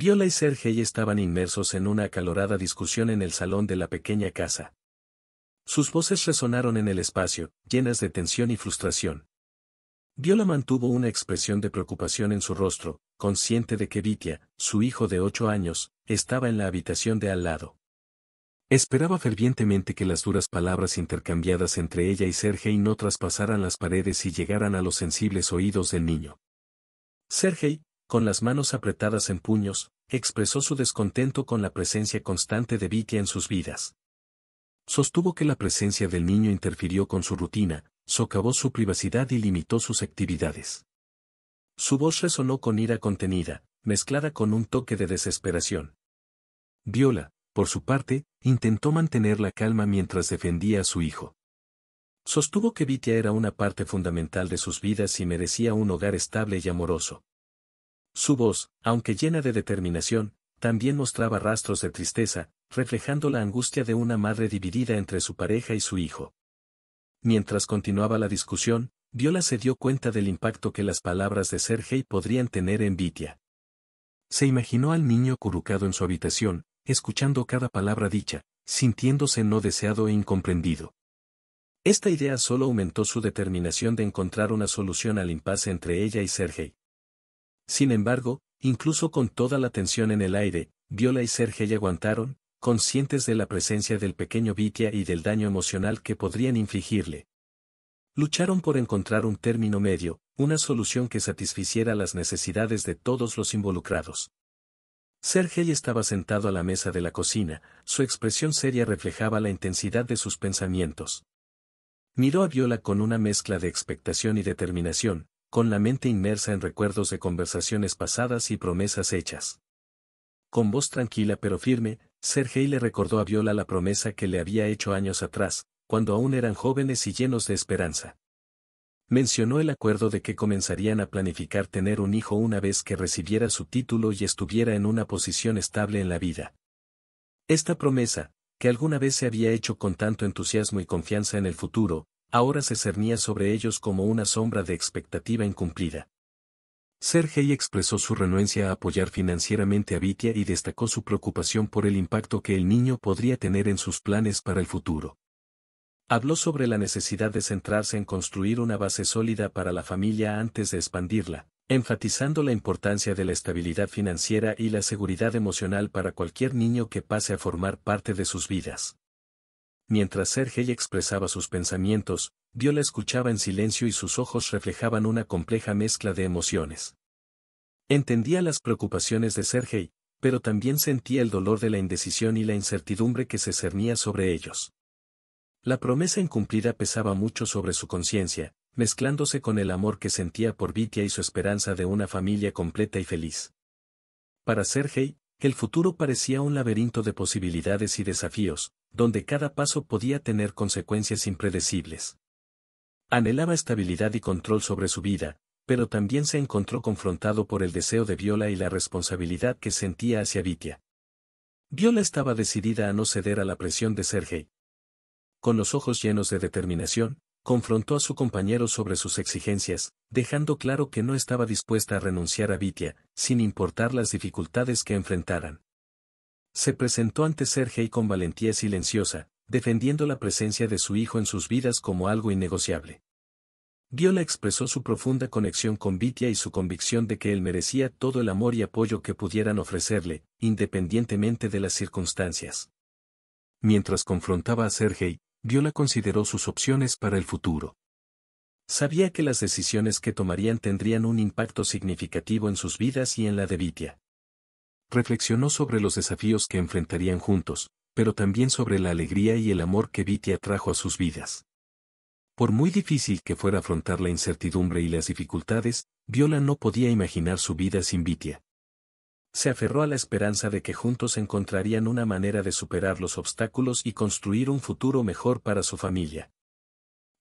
Viola y Sergei estaban inmersos en una acalorada discusión en el salón de la pequeña casa. Sus voces resonaron en el espacio, llenas de tensión y frustración. Viola mantuvo una expresión de preocupación en su rostro, consciente de que Vitia, su hijo de ocho años, estaba en la habitación de al lado. Esperaba fervientemente que las duras palabras intercambiadas entre ella y Sergei no traspasaran las paredes y llegaran a los sensibles oídos del niño. —¡Sergei! con las manos apretadas en puños, expresó su descontento con la presencia constante de Vitia en sus vidas. Sostuvo que la presencia del niño interfirió con su rutina, socavó su privacidad y limitó sus actividades. Su voz resonó con ira contenida, mezclada con un toque de desesperación. Viola, por su parte, intentó mantener la calma mientras defendía a su hijo. Sostuvo que Vitia era una parte fundamental de sus vidas y merecía un hogar estable y amoroso. Su voz, aunque llena de determinación, también mostraba rastros de tristeza, reflejando la angustia de una madre dividida entre su pareja y su hijo. Mientras continuaba la discusión, Viola se dio cuenta del impacto que las palabras de Sergei podrían tener en Vitia. Se imaginó al niño curucado en su habitación, escuchando cada palabra dicha, sintiéndose no deseado e incomprendido. Esta idea solo aumentó su determinación de encontrar una solución al impasse entre ella y Sergei. Sin embargo, incluso con toda la tensión en el aire, Viola y Sergey aguantaron, conscientes de la presencia del pequeño Vitia y del daño emocional que podrían infligirle. Lucharon por encontrar un término medio, una solución que satisficiera las necesidades de todos los involucrados. Sergey estaba sentado a la mesa de la cocina, su expresión seria reflejaba la intensidad de sus pensamientos. Miró a Viola con una mezcla de expectación y determinación, con la mente inmersa en recuerdos de conversaciones pasadas y promesas hechas. Con voz tranquila pero firme, Sergei le recordó a Viola la promesa que le había hecho años atrás, cuando aún eran jóvenes y llenos de esperanza. Mencionó el acuerdo de que comenzarían a planificar tener un hijo una vez que recibiera su título y estuviera en una posición estable en la vida. Esta promesa, que alguna vez se había hecho con tanto entusiasmo y confianza en el futuro, ahora se cernía sobre ellos como una sombra de expectativa incumplida. Sergei expresó su renuencia a apoyar financieramente a Vitia y destacó su preocupación por el impacto que el niño podría tener en sus planes para el futuro. Habló sobre la necesidad de centrarse en construir una base sólida para la familia antes de expandirla, enfatizando la importancia de la estabilidad financiera y la seguridad emocional para cualquier niño que pase a formar parte de sus vidas. Mientras Sergei expresaba sus pensamientos, Dio la escuchaba en silencio y sus ojos reflejaban una compleja mezcla de emociones. Entendía las preocupaciones de Sergei, pero también sentía el dolor de la indecisión y la incertidumbre que se cernía sobre ellos. La promesa incumplida pesaba mucho sobre su conciencia, mezclándose con el amor que sentía por Vitia y su esperanza de una familia completa y feliz. Para Sergei, el futuro parecía un laberinto de posibilidades y desafíos, donde cada paso podía tener consecuencias impredecibles. Anhelaba estabilidad y control sobre su vida, pero también se encontró confrontado por el deseo de Viola y la responsabilidad que sentía hacia Vitia. Viola estaba decidida a no ceder a la presión de Sergei. Con los ojos llenos de determinación, confrontó a su compañero sobre sus exigencias, dejando claro que no estaba dispuesta a renunciar a Vitia, sin importar las dificultades que enfrentaran. Se presentó ante Sergei con valentía silenciosa, defendiendo la presencia de su hijo en sus vidas como algo innegociable. Viola expresó su profunda conexión con Vitia y su convicción de que él merecía todo el amor y apoyo que pudieran ofrecerle, independientemente de las circunstancias. Mientras confrontaba a Sergei, Viola consideró sus opciones para el futuro. Sabía que las decisiones que tomarían tendrían un impacto significativo en sus vidas y en la de Vitia. Reflexionó sobre los desafíos que enfrentarían juntos, pero también sobre la alegría y el amor que Vitia trajo a sus vidas. Por muy difícil que fuera afrontar la incertidumbre y las dificultades, Viola no podía imaginar su vida sin Vitia. Se aferró a la esperanza de que juntos encontrarían una manera de superar los obstáculos y construir un futuro mejor para su familia.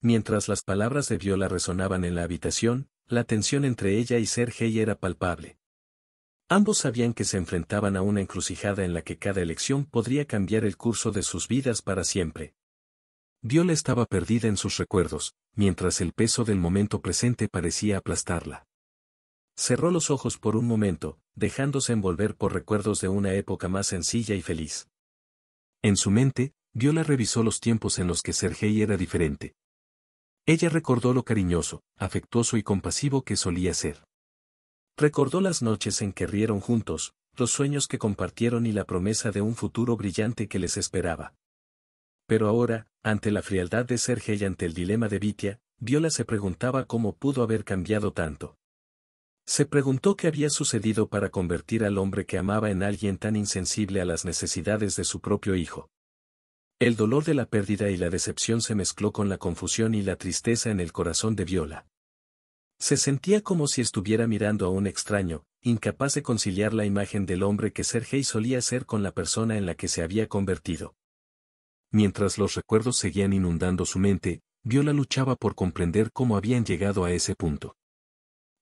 Mientras las palabras de Viola resonaban en la habitación, la tensión entre ella y Sergei era palpable. Ambos sabían que se enfrentaban a una encrucijada en la que cada elección podría cambiar el curso de sus vidas para siempre. Viola estaba perdida en sus recuerdos, mientras el peso del momento presente parecía aplastarla. Cerró los ojos por un momento, dejándose envolver por recuerdos de una época más sencilla y feliz. En su mente, Viola revisó los tiempos en los que Sergei era diferente. Ella recordó lo cariñoso, afectuoso y compasivo que solía ser. Recordó las noches en que rieron juntos, los sueños que compartieron y la promesa de un futuro brillante que les esperaba. Pero ahora, ante la frialdad de Serge y ante el dilema de Vitia, Viola se preguntaba cómo pudo haber cambiado tanto. Se preguntó qué había sucedido para convertir al hombre que amaba en alguien tan insensible a las necesidades de su propio hijo. El dolor de la pérdida y la decepción se mezcló con la confusión y la tristeza en el corazón de Viola. Se sentía como si estuviera mirando a un extraño, incapaz de conciliar la imagen del hombre que Sergei solía ser con la persona en la que se había convertido. Mientras los recuerdos seguían inundando su mente, Viola luchaba por comprender cómo habían llegado a ese punto.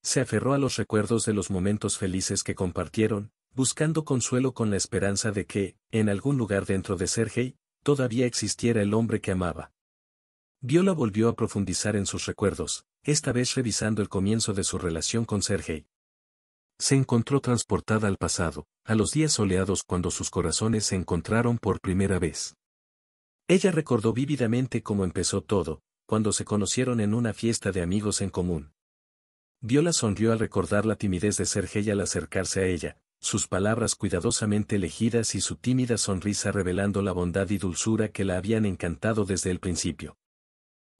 Se aferró a los recuerdos de los momentos felices que compartieron, buscando consuelo con la esperanza de que, en algún lugar dentro de Sergei, todavía existiera el hombre que amaba. Viola volvió a profundizar en sus recuerdos, esta vez revisando el comienzo de su relación con Sergei. Se encontró transportada al pasado, a los días soleados cuando sus corazones se encontraron por primera vez. Ella recordó vívidamente cómo empezó todo, cuando se conocieron en una fiesta de amigos en común. Viola sonrió al recordar la timidez de Sergei al acercarse a ella, sus palabras cuidadosamente elegidas y su tímida sonrisa revelando la bondad y dulzura que la habían encantado desde el principio.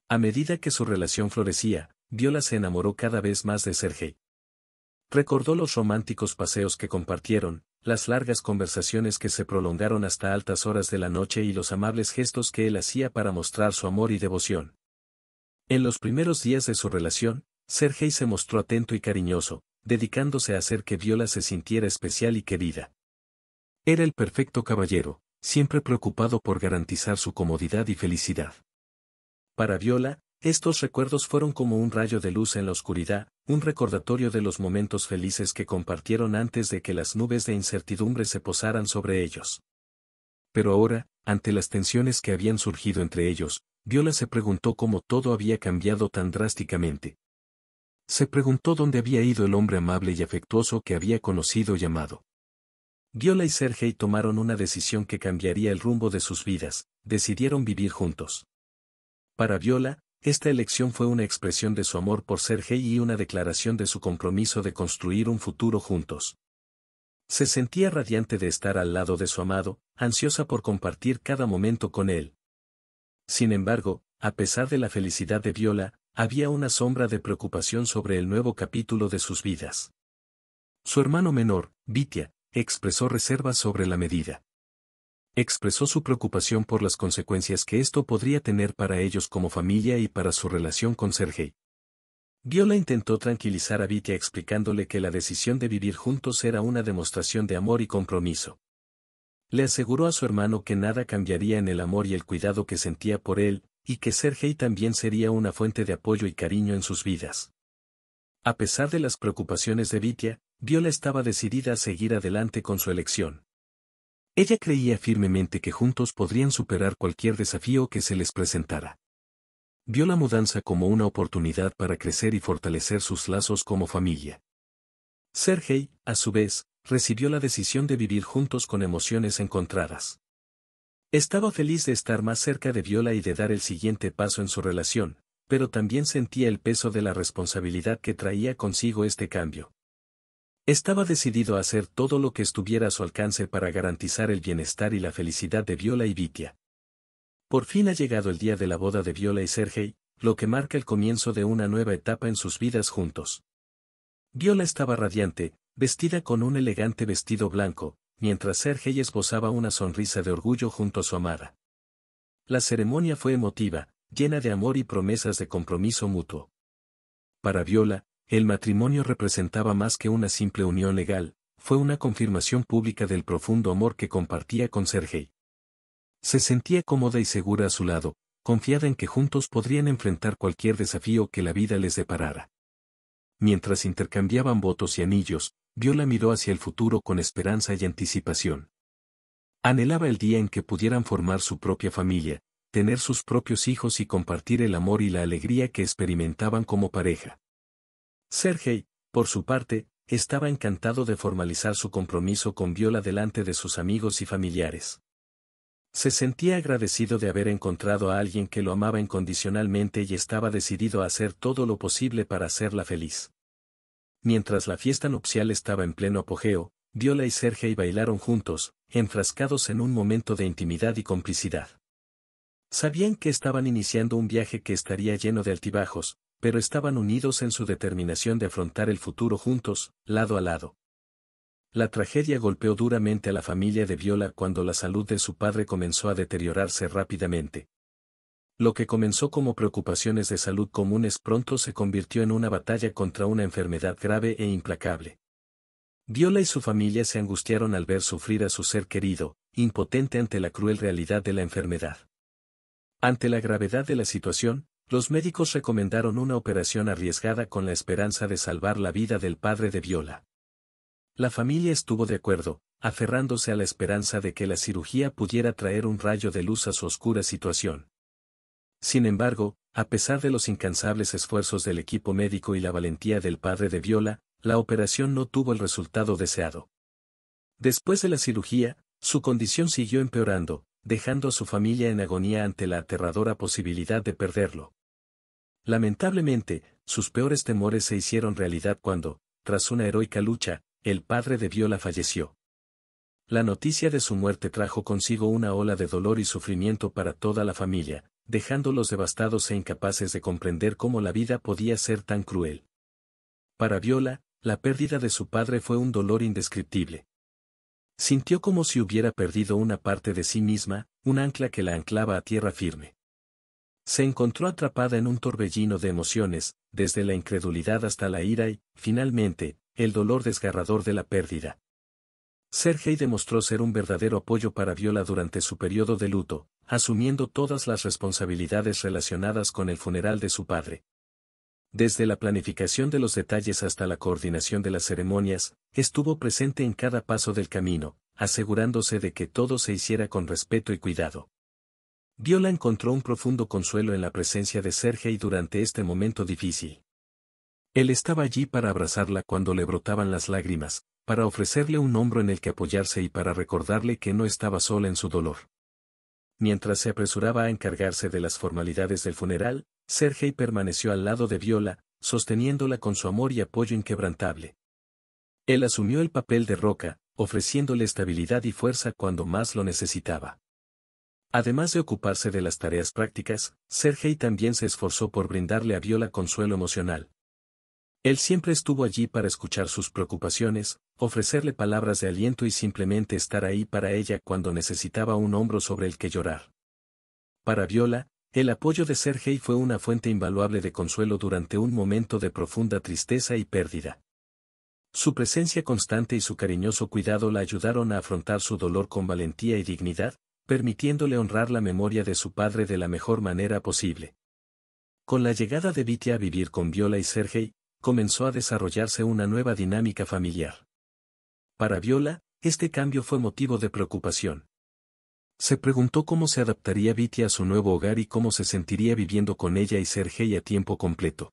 A medida que su relación florecía, Viola se enamoró cada vez más de Sergei. Recordó los románticos paseos que compartieron, las largas conversaciones que se prolongaron hasta altas horas de la noche y los amables gestos que él hacía para mostrar su amor y devoción. En los primeros días de su relación, Sergei se mostró atento y cariñoso, dedicándose a hacer que Viola se sintiera especial y querida. Era el perfecto caballero, siempre preocupado por garantizar su comodidad y felicidad. Para Viola, estos recuerdos fueron como un rayo de luz en la oscuridad, un recordatorio de los momentos felices que compartieron antes de que las nubes de incertidumbre se posaran sobre ellos. Pero ahora, ante las tensiones que habían surgido entre ellos, Viola se preguntó cómo todo había cambiado tan drásticamente. Se preguntó dónde había ido el hombre amable y afectuoso que había conocido y amado. Viola y Sergei tomaron una decisión que cambiaría el rumbo de sus vidas, decidieron vivir juntos. Para Viola, esta elección fue una expresión de su amor por Sergei y una declaración de su compromiso de construir un futuro juntos. Se sentía radiante de estar al lado de su amado, ansiosa por compartir cada momento con él. Sin embargo, a pesar de la felicidad de Viola, había una sombra de preocupación sobre el nuevo capítulo de sus vidas. Su hermano menor, Vitia, expresó reservas sobre la medida expresó su preocupación por las consecuencias que esto podría tener para ellos como familia y para su relación con Sergei. Viola intentó tranquilizar a Vitya explicándole que la decisión de vivir juntos era una demostración de amor y compromiso. Le aseguró a su hermano que nada cambiaría en el amor y el cuidado que sentía por él, y que Sergei también sería una fuente de apoyo y cariño en sus vidas. A pesar de las preocupaciones de Vitya, Viola estaba decidida a seguir adelante con su elección. Ella creía firmemente que juntos podrían superar cualquier desafío que se les presentara. Vio la mudanza como una oportunidad para crecer y fortalecer sus lazos como familia. Sergei, a su vez, recibió la decisión de vivir juntos con emociones encontradas. Estaba feliz de estar más cerca de Viola y de dar el siguiente paso en su relación, pero también sentía el peso de la responsabilidad que traía consigo este cambio. Estaba decidido a hacer todo lo que estuviera a su alcance para garantizar el bienestar y la felicidad de Viola y Vitya. Por fin ha llegado el día de la boda de Viola y Sergei, lo que marca el comienzo de una nueva etapa en sus vidas juntos. Viola estaba radiante, vestida con un elegante vestido blanco, mientras Sergei esbozaba una sonrisa de orgullo junto a su amada. La ceremonia fue emotiva, llena de amor y promesas de compromiso mutuo. Para Viola, el matrimonio representaba más que una simple unión legal, fue una confirmación pública del profundo amor que compartía con Sergei. Se sentía cómoda y segura a su lado, confiada en que juntos podrían enfrentar cualquier desafío que la vida les deparara. Mientras intercambiaban votos y anillos, Viola miró hacia el futuro con esperanza y anticipación. Anhelaba el día en que pudieran formar su propia familia, tener sus propios hijos y compartir el amor y la alegría que experimentaban como pareja. Sergei, por su parte, estaba encantado de formalizar su compromiso con Viola delante de sus amigos y familiares. Se sentía agradecido de haber encontrado a alguien que lo amaba incondicionalmente y estaba decidido a hacer todo lo posible para hacerla feliz. Mientras la fiesta nupcial estaba en pleno apogeo, Viola y Sergei bailaron juntos, enfrascados en un momento de intimidad y complicidad. Sabían que estaban iniciando un viaje que estaría lleno de altibajos, pero estaban unidos en su determinación de afrontar el futuro juntos, lado a lado. La tragedia golpeó duramente a la familia de Viola cuando la salud de su padre comenzó a deteriorarse rápidamente. Lo que comenzó como preocupaciones de salud comunes pronto se convirtió en una batalla contra una enfermedad grave e implacable. Viola y su familia se angustiaron al ver sufrir a su ser querido, impotente ante la cruel realidad de la enfermedad. Ante la gravedad de la situación, los médicos recomendaron una operación arriesgada con la esperanza de salvar la vida del padre de Viola. La familia estuvo de acuerdo, aferrándose a la esperanza de que la cirugía pudiera traer un rayo de luz a su oscura situación. Sin embargo, a pesar de los incansables esfuerzos del equipo médico y la valentía del padre de Viola, la operación no tuvo el resultado deseado. Después de la cirugía, su condición siguió empeorando, dejando a su familia en agonía ante la aterradora posibilidad de perderlo. Lamentablemente, sus peores temores se hicieron realidad cuando, tras una heroica lucha, el padre de Viola falleció. La noticia de su muerte trajo consigo una ola de dolor y sufrimiento para toda la familia, dejándolos devastados e incapaces de comprender cómo la vida podía ser tan cruel. Para Viola, la pérdida de su padre fue un dolor indescriptible. Sintió como si hubiera perdido una parte de sí misma, un ancla que la anclaba a tierra firme. Se encontró atrapada en un torbellino de emociones, desde la incredulidad hasta la ira y, finalmente, el dolor desgarrador de la pérdida. Sergei demostró ser un verdadero apoyo para Viola durante su periodo de luto, asumiendo todas las responsabilidades relacionadas con el funeral de su padre. Desde la planificación de los detalles hasta la coordinación de las ceremonias, estuvo presente en cada paso del camino, asegurándose de que todo se hiciera con respeto y cuidado. Viola encontró un profundo consuelo en la presencia de Sergei durante este momento difícil. Él estaba allí para abrazarla cuando le brotaban las lágrimas, para ofrecerle un hombro en el que apoyarse y para recordarle que no estaba sola en su dolor. Mientras se apresuraba a encargarse de las formalidades del funeral, Sergei permaneció al lado de Viola, sosteniéndola con su amor y apoyo inquebrantable. Él asumió el papel de roca, ofreciéndole estabilidad y fuerza cuando más lo necesitaba. Además de ocuparse de las tareas prácticas, Sergei también se esforzó por brindarle a Viola consuelo emocional. Él siempre estuvo allí para escuchar sus preocupaciones, ofrecerle palabras de aliento y simplemente estar ahí para ella cuando necesitaba un hombro sobre el que llorar. Para Viola, el apoyo de Sergei fue una fuente invaluable de consuelo durante un momento de profunda tristeza y pérdida. Su presencia constante y su cariñoso cuidado la ayudaron a afrontar su dolor con valentía y dignidad, permitiéndole honrar la memoria de su padre de la mejor manera posible. Con la llegada de Vitya a vivir con Viola y Sergei, comenzó a desarrollarse una nueva dinámica familiar. Para Viola, este cambio fue motivo de preocupación. Se preguntó cómo se adaptaría Vitya a su nuevo hogar y cómo se sentiría viviendo con ella y Sergei a tiempo completo.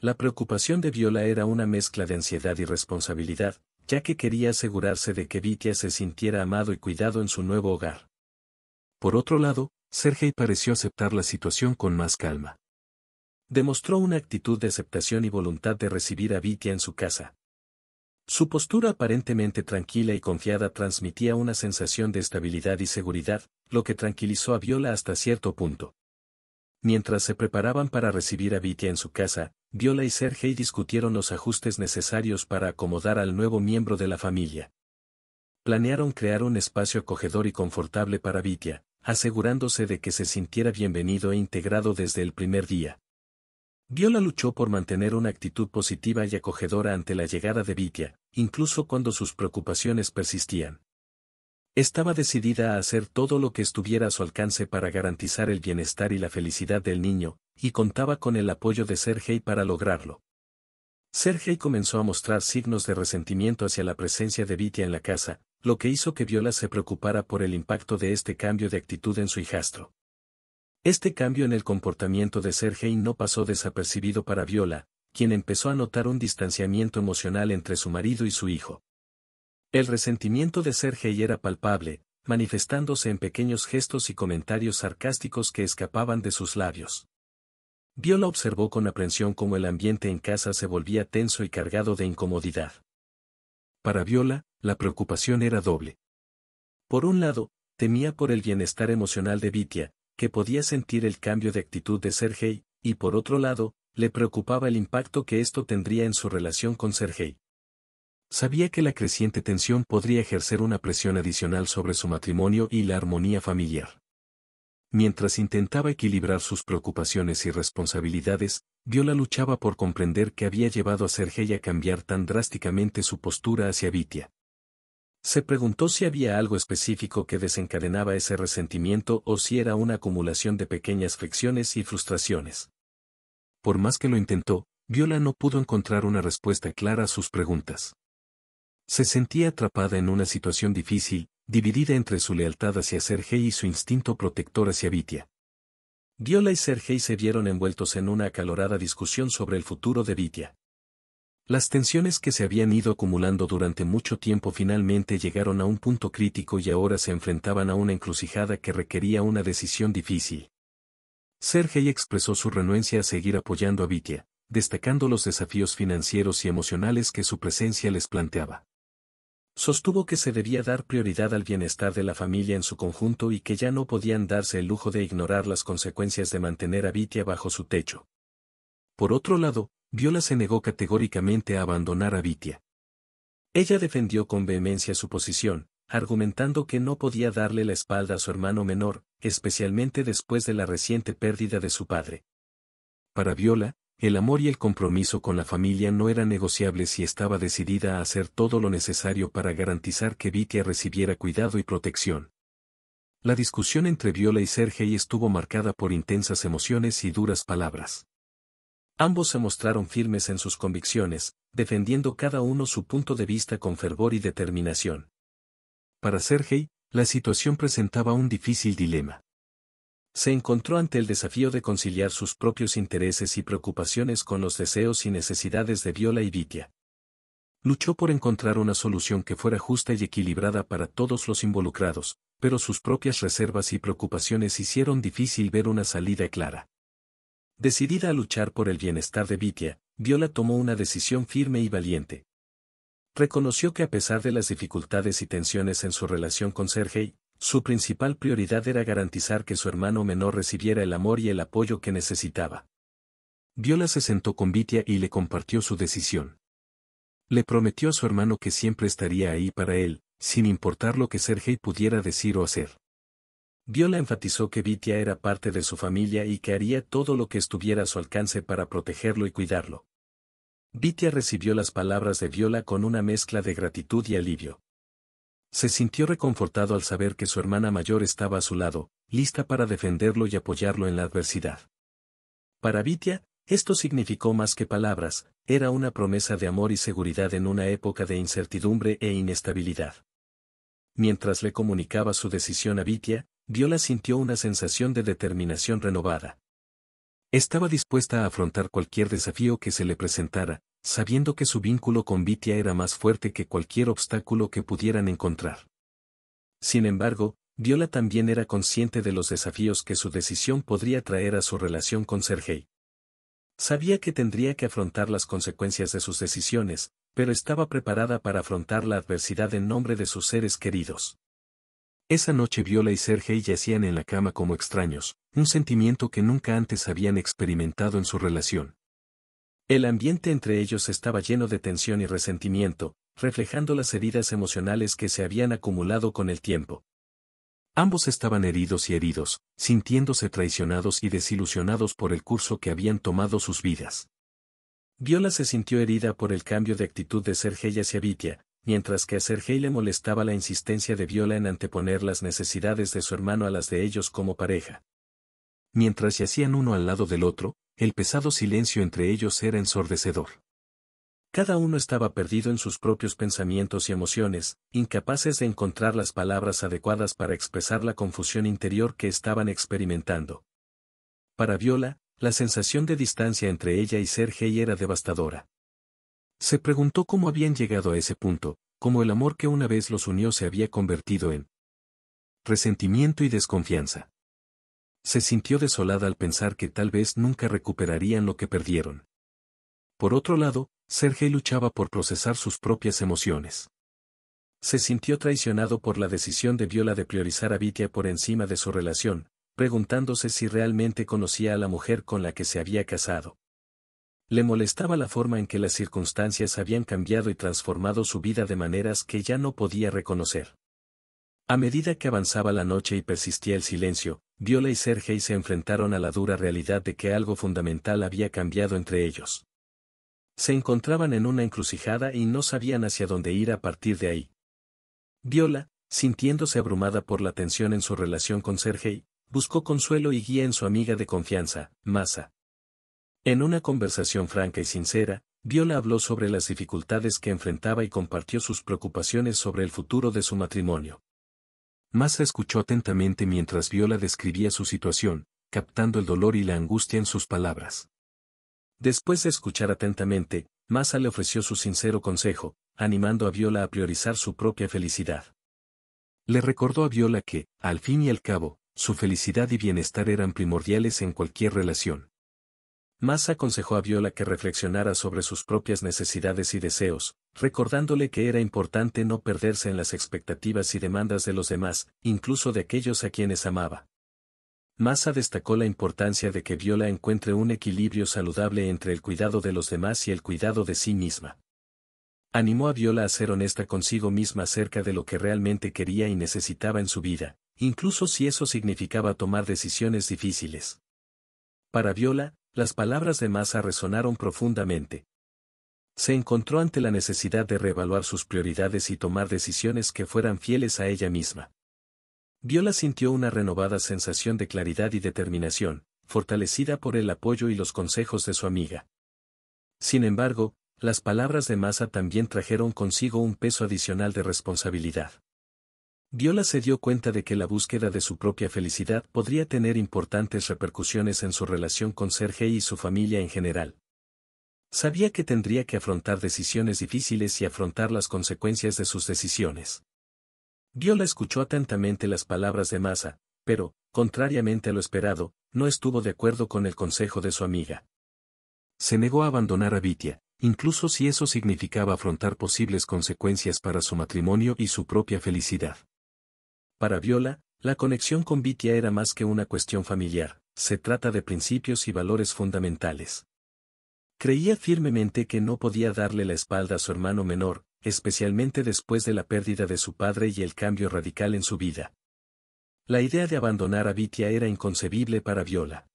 La preocupación de Viola era una mezcla de ansiedad y responsabilidad, ya que quería asegurarse de que Vitya se sintiera amado y cuidado en su nuevo hogar. Por otro lado, Sergei pareció aceptar la situación con más calma. Demostró una actitud de aceptación y voluntad de recibir a Vitya en su casa. Su postura aparentemente tranquila y confiada transmitía una sensación de estabilidad y seguridad, lo que tranquilizó a Viola hasta cierto punto. Mientras se preparaban para recibir a Vitya en su casa, Viola y Sergei discutieron los ajustes necesarios para acomodar al nuevo miembro de la familia, planearon crear un espacio acogedor y confortable para Vitia, asegurándose de que se sintiera bienvenido e integrado desde el primer día. Viola luchó por mantener una actitud positiva y acogedora ante la llegada de Vitia, incluso cuando sus preocupaciones persistían. Estaba decidida a hacer todo lo que estuviera a su alcance para garantizar el bienestar y la felicidad del niño, y contaba con el apoyo de Sergei para lograrlo. Sergei comenzó a mostrar signos de resentimiento hacia la presencia de Vitia en la casa, lo que hizo que Viola se preocupara por el impacto de este cambio de actitud en su hijastro. Este cambio en el comportamiento de Sergei no pasó desapercibido para Viola, quien empezó a notar un distanciamiento emocional entre su marido y su hijo. El resentimiento de Sergei era palpable, manifestándose en pequeños gestos y comentarios sarcásticos que escapaban de sus labios. Viola observó con aprensión cómo el ambiente en casa se volvía tenso y cargado de incomodidad. Para Viola, la preocupación era doble. Por un lado, temía por el bienestar emocional de Vitia, que podía sentir el cambio de actitud de Sergei, y por otro lado, le preocupaba el impacto que esto tendría en su relación con Sergei. Sabía que la creciente tensión podría ejercer una presión adicional sobre su matrimonio y la armonía familiar. Mientras intentaba equilibrar sus preocupaciones y responsabilidades, Viola luchaba por comprender qué había llevado a Sergei a cambiar tan drásticamente su postura hacia Vitia. Se preguntó si había algo específico que desencadenaba ese resentimiento o si era una acumulación de pequeñas fricciones y frustraciones. Por más que lo intentó, Viola no pudo encontrar una respuesta clara a sus preguntas. Se sentía atrapada en una situación difícil, dividida entre su lealtad hacia Sergei y su instinto protector hacia Vitia. Viola y Sergei se vieron envueltos en una acalorada discusión sobre el futuro de Vitia. Las tensiones que se habían ido acumulando durante mucho tiempo finalmente llegaron a un punto crítico y ahora se enfrentaban a una encrucijada que requería una decisión difícil. Sergei expresó su renuencia a seguir apoyando a Vitia, destacando los desafíos financieros y emocionales que su presencia les planteaba. Sostuvo que se debía dar prioridad al bienestar de la familia en su conjunto y que ya no podían darse el lujo de ignorar las consecuencias de mantener a Vitia bajo su techo. Por otro lado, Viola se negó categóricamente a abandonar a Vitia. Ella defendió con vehemencia su posición, argumentando que no podía darle la espalda a su hermano menor, especialmente después de la reciente pérdida de su padre. Para Viola, el amor y el compromiso con la familia no eran negociables y estaba decidida a hacer todo lo necesario para garantizar que Vitia recibiera cuidado y protección. La discusión entre Viola y Sergei estuvo marcada por intensas emociones y duras palabras. Ambos se mostraron firmes en sus convicciones, defendiendo cada uno su punto de vista con fervor y determinación. Para Sergei, la situación presentaba un difícil dilema se encontró ante el desafío de conciliar sus propios intereses y preocupaciones con los deseos y necesidades de Viola y Vitia. Luchó por encontrar una solución que fuera justa y equilibrada para todos los involucrados, pero sus propias reservas y preocupaciones hicieron difícil ver una salida clara. Decidida a luchar por el bienestar de Vitia, Viola tomó una decisión firme y valiente. Reconoció que a pesar de las dificultades y tensiones en su relación con Sergei, su principal prioridad era garantizar que su hermano menor recibiera el amor y el apoyo que necesitaba. Viola se sentó con Vitia y le compartió su decisión. Le prometió a su hermano que siempre estaría ahí para él, sin importar lo que Sergei pudiera decir o hacer. Viola enfatizó que Vitia era parte de su familia y que haría todo lo que estuviera a su alcance para protegerlo y cuidarlo. Vitia recibió las palabras de Viola con una mezcla de gratitud y alivio. Se sintió reconfortado al saber que su hermana mayor estaba a su lado, lista para defenderlo y apoyarlo en la adversidad. Para Vitia, esto significó más que palabras, era una promesa de amor y seguridad en una época de incertidumbre e inestabilidad. Mientras le comunicaba su decisión a Vitia, Viola sintió una sensación de determinación renovada. Estaba dispuesta a afrontar cualquier desafío que se le presentara, sabiendo que su vínculo con Vitia era más fuerte que cualquier obstáculo que pudieran encontrar. Sin embargo, Viola también era consciente de los desafíos que su decisión podría traer a su relación con Sergei. Sabía que tendría que afrontar las consecuencias de sus decisiones, pero estaba preparada para afrontar la adversidad en nombre de sus seres queridos. Esa noche Viola y Sergei yacían en la cama como extraños, un sentimiento que nunca antes habían experimentado en su relación. El ambiente entre ellos estaba lleno de tensión y resentimiento, reflejando las heridas emocionales que se habían acumulado con el tiempo. Ambos estaban heridos y heridos, sintiéndose traicionados y desilusionados por el curso que habían tomado sus vidas. Viola se sintió herida por el cambio de actitud de Sergei hacia Vitya, mientras que a Sergei le molestaba la insistencia de Viola en anteponer las necesidades de su hermano a las de ellos como pareja. Mientras yacían uno al lado del otro, el pesado silencio entre ellos era ensordecedor. Cada uno estaba perdido en sus propios pensamientos y emociones, incapaces de encontrar las palabras adecuadas para expresar la confusión interior que estaban experimentando. Para Viola, la sensación de distancia entre ella y Sergei era devastadora. Se preguntó cómo habían llegado a ese punto, cómo el amor que una vez los unió se había convertido en resentimiento y desconfianza. Se sintió desolada al pensar que tal vez nunca recuperarían lo que perdieron. Por otro lado, Sergei luchaba por procesar sus propias emociones. Se sintió traicionado por la decisión de Viola de priorizar a Vitya por encima de su relación, preguntándose si realmente conocía a la mujer con la que se había casado. Le molestaba la forma en que las circunstancias habían cambiado y transformado su vida de maneras que ya no podía reconocer. A medida que avanzaba la noche y persistía el silencio, Viola y Sergei se enfrentaron a la dura realidad de que algo fundamental había cambiado entre ellos. Se encontraban en una encrucijada y no sabían hacia dónde ir a partir de ahí. Viola, sintiéndose abrumada por la tensión en su relación con Sergei, buscó consuelo y guía en su amiga de confianza, Masa. En una conversación franca y sincera, Viola habló sobre las dificultades que enfrentaba y compartió sus preocupaciones sobre el futuro de su matrimonio. Massa escuchó atentamente mientras Viola describía su situación, captando el dolor y la angustia en sus palabras. Después de escuchar atentamente, Massa le ofreció su sincero consejo, animando a Viola a priorizar su propia felicidad. Le recordó a Viola que, al fin y al cabo, su felicidad y bienestar eran primordiales en cualquier relación. Massa aconsejó a Viola que reflexionara sobre sus propias necesidades y deseos, recordándole que era importante no perderse en las expectativas y demandas de los demás, incluso de aquellos a quienes amaba. Massa destacó la importancia de que Viola encuentre un equilibrio saludable entre el cuidado de los demás y el cuidado de sí misma. Animó a Viola a ser honesta consigo misma acerca de lo que realmente quería y necesitaba en su vida, incluso si eso significaba tomar decisiones difíciles. Para Viola, las palabras de Massa resonaron profundamente. Se encontró ante la necesidad de reevaluar sus prioridades y tomar decisiones que fueran fieles a ella misma. Viola sintió una renovada sensación de claridad y determinación, fortalecida por el apoyo y los consejos de su amiga. Sin embargo, las palabras de Massa también trajeron consigo un peso adicional de responsabilidad. Viola se dio cuenta de que la búsqueda de su propia felicidad podría tener importantes repercusiones en su relación con Sergei y su familia en general. Sabía que tendría que afrontar decisiones difíciles y afrontar las consecuencias de sus decisiones. Viola escuchó atentamente las palabras de Massa, pero, contrariamente a lo esperado, no estuvo de acuerdo con el consejo de su amiga. Se negó a abandonar a Vitia, incluso si eso significaba afrontar posibles consecuencias para su matrimonio y su propia felicidad. Para Viola, la conexión con Vitia era más que una cuestión familiar, se trata de principios y valores fundamentales. Creía firmemente que no podía darle la espalda a su hermano menor, especialmente después de la pérdida de su padre y el cambio radical en su vida. La idea de abandonar a Vitia era inconcebible para Viola.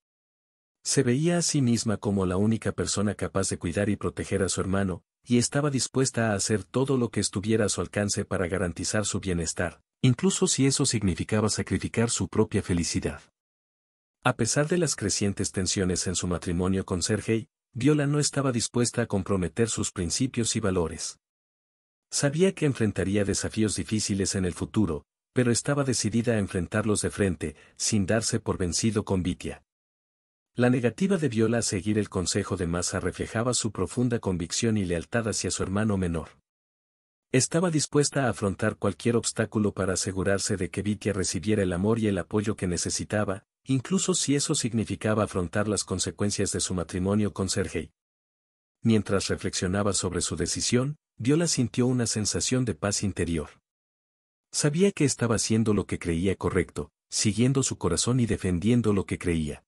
Se veía a sí misma como la única persona capaz de cuidar y proteger a su hermano, y estaba dispuesta a hacer todo lo que estuviera a su alcance para garantizar su bienestar incluso si eso significaba sacrificar su propia felicidad. A pesar de las crecientes tensiones en su matrimonio con Sergei, Viola no estaba dispuesta a comprometer sus principios y valores. Sabía que enfrentaría desafíos difíciles en el futuro, pero estaba decidida a enfrentarlos de frente, sin darse por vencido con Vitia. La negativa de Viola a seguir el consejo de Massa reflejaba su profunda convicción y lealtad hacia su hermano menor. Estaba dispuesta a afrontar cualquier obstáculo para asegurarse de que Vitya recibiera el amor y el apoyo que necesitaba, incluso si eso significaba afrontar las consecuencias de su matrimonio con Sergei. Mientras reflexionaba sobre su decisión, Viola sintió una sensación de paz interior. Sabía que estaba haciendo lo que creía correcto, siguiendo su corazón y defendiendo lo que creía.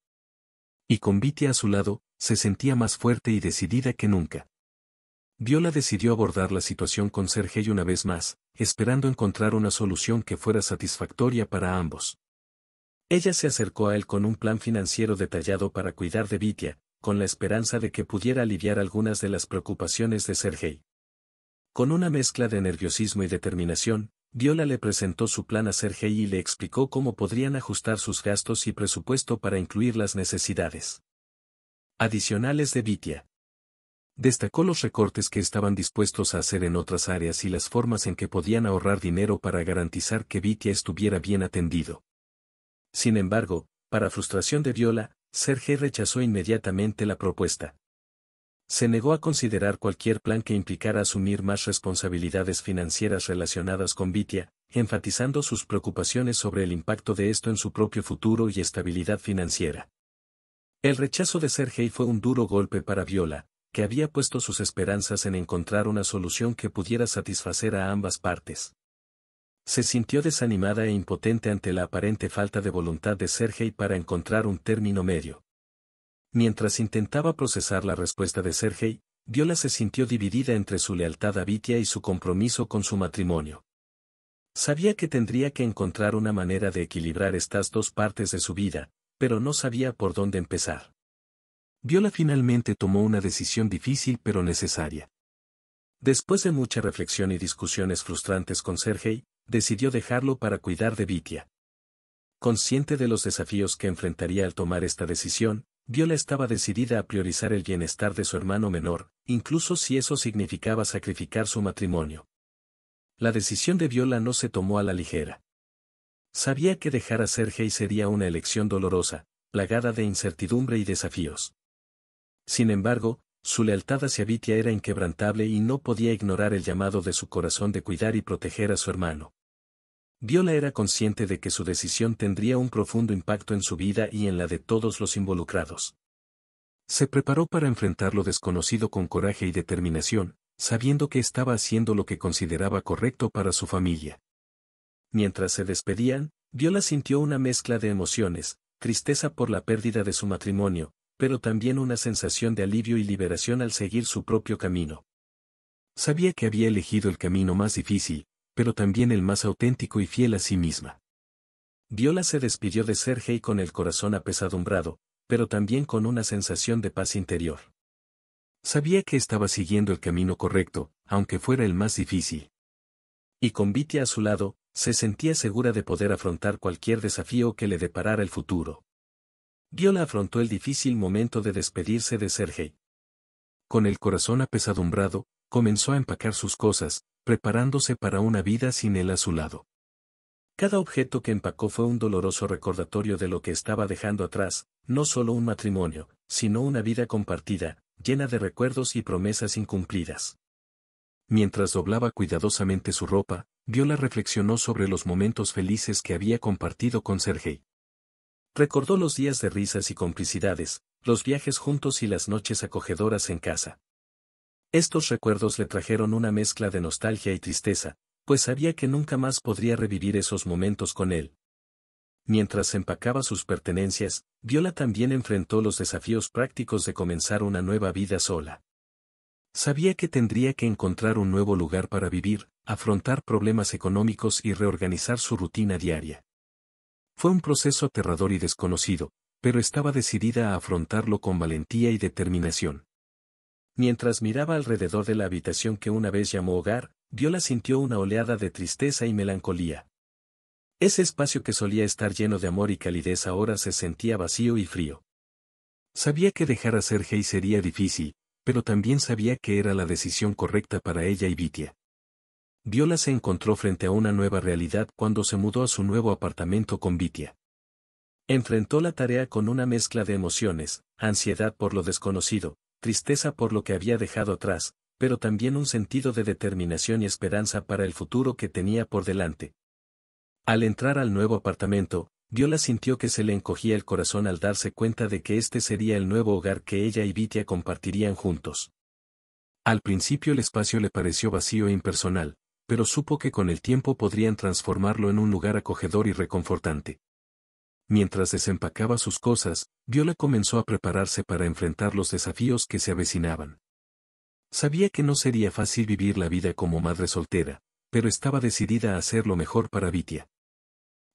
Y con Vitya a su lado, se sentía más fuerte y decidida que nunca. Viola decidió abordar la situación con Sergey una vez más, esperando encontrar una solución que fuera satisfactoria para ambos. Ella se acercó a él con un plan financiero detallado para cuidar de Vitia, con la esperanza de que pudiera aliviar algunas de las preocupaciones de Sergey. Con una mezcla de nerviosismo y determinación, Viola le presentó su plan a Sergey y le explicó cómo podrían ajustar sus gastos y presupuesto para incluir las necesidades adicionales de Vitia. Destacó los recortes que estaban dispuestos a hacer en otras áreas y las formas en que podían ahorrar dinero para garantizar que Vitia estuviera bien atendido. Sin embargo, para frustración de Viola, Sergei rechazó inmediatamente la propuesta. Se negó a considerar cualquier plan que implicara asumir más responsabilidades financieras relacionadas con Vitia, enfatizando sus preocupaciones sobre el impacto de esto en su propio futuro y estabilidad financiera. El rechazo de Sergei fue un duro golpe para Viola, que había puesto sus esperanzas en encontrar una solución que pudiera satisfacer a ambas partes. Se sintió desanimada e impotente ante la aparente falta de voluntad de Sergei para encontrar un término medio. Mientras intentaba procesar la respuesta de Sergei, Viola se sintió dividida entre su lealtad a Vitia y su compromiso con su matrimonio. Sabía que tendría que encontrar una manera de equilibrar estas dos partes de su vida, pero no sabía por dónde empezar. Viola finalmente tomó una decisión difícil pero necesaria. Después de mucha reflexión y discusiones frustrantes con Sergei, decidió dejarlo para cuidar de Vitia. Consciente de los desafíos que enfrentaría al tomar esta decisión, Viola estaba decidida a priorizar el bienestar de su hermano menor, incluso si eso significaba sacrificar su matrimonio. La decisión de Viola no se tomó a la ligera. Sabía que dejar a Sergei sería una elección dolorosa, plagada de incertidumbre y desafíos. Sin embargo, su lealtad hacia Vitia era inquebrantable y no podía ignorar el llamado de su corazón de cuidar y proteger a su hermano. Viola era consciente de que su decisión tendría un profundo impacto en su vida y en la de todos los involucrados. Se preparó para enfrentar lo desconocido con coraje y determinación, sabiendo que estaba haciendo lo que consideraba correcto para su familia. Mientras se despedían, Viola sintió una mezcla de emociones, tristeza por la pérdida de su matrimonio, pero también una sensación de alivio y liberación al seguir su propio camino. Sabía que había elegido el camino más difícil, pero también el más auténtico y fiel a sí misma. Viola se despidió de Sergei con el corazón apesadumbrado, pero también con una sensación de paz interior. Sabía que estaba siguiendo el camino correcto, aunque fuera el más difícil. Y con Vitia a su lado, se sentía segura de poder afrontar cualquier desafío que le deparara el futuro. Viola afrontó el difícil momento de despedirse de Sergei. Con el corazón apesadumbrado, comenzó a empacar sus cosas, preparándose para una vida sin él a su lado. Cada objeto que empacó fue un doloroso recordatorio de lo que estaba dejando atrás, no solo un matrimonio, sino una vida compartida, llena de recuerdos y promesas incumplidas. Mientras doblaba cuidadosamente su ropa, Viola reflexionó sobre los momentos felices que había compartido con Sergei. Recordó los días de risas y complicidades, los viajes juntos y las noches acogedoras en casa. Estos recuerdos le trajeron una mezcla de nostalgia y tristeza, pues sabía que nunca más podría revivir esos momentos con él. Mientras empacaba sus pertenencias, Viola también enfrentó los desafíos prácticos de comenzar una nueva vida sola. Sabía que tendría que encontrar un nuevo lugar para vivir, afrontar problemas económicos y reorganizar su rutina diaria. Fue un proceso aterrador y desconocido, pero estaba decidida a afrontarlo con valentía y determinación. Mientras miraba alrededor de la habitación que una vez llamó hogar, Viola sintió una oleada de tristeza y melancolía. Ese espacio que solía estar lleno de amor y calidez ahora se sentía vacío y frío. Sabía que dejar a Sergei sería difícil, pero también sabía que era la decisión correcta para ella y Vitia. Viola se encontró frente a una nueva realidad cuando se mudó a su nuevo apartamento con Vitia. Enfrentó la tarea con una mezcla de emociones, ansiedad por lo desconocido, tristeza por lo que había dejado atrás, pero también un sentido de determinación y esperanza para el futuro que tenía por delante. Al entrar al nuevo apartamento, Viola sintió que se le encogía el corazón al darse cuenta de que este sería el nuevo hogar que ella y Vitia compartirían juntos. Al principio el espacio le pareció vacío e impersonal, pero supo que con el tiempo podrían transformarlo en un lugar acogedor y reconfortante. Mientras desempacaba sus cosas, Viola comenzó a prepararse para enfrentar los desafíos que se avecinaban. Sabía que no sería fácil vivir la vida como madre soltera, pero estaba decidida a hacer lo mejor para Vitia.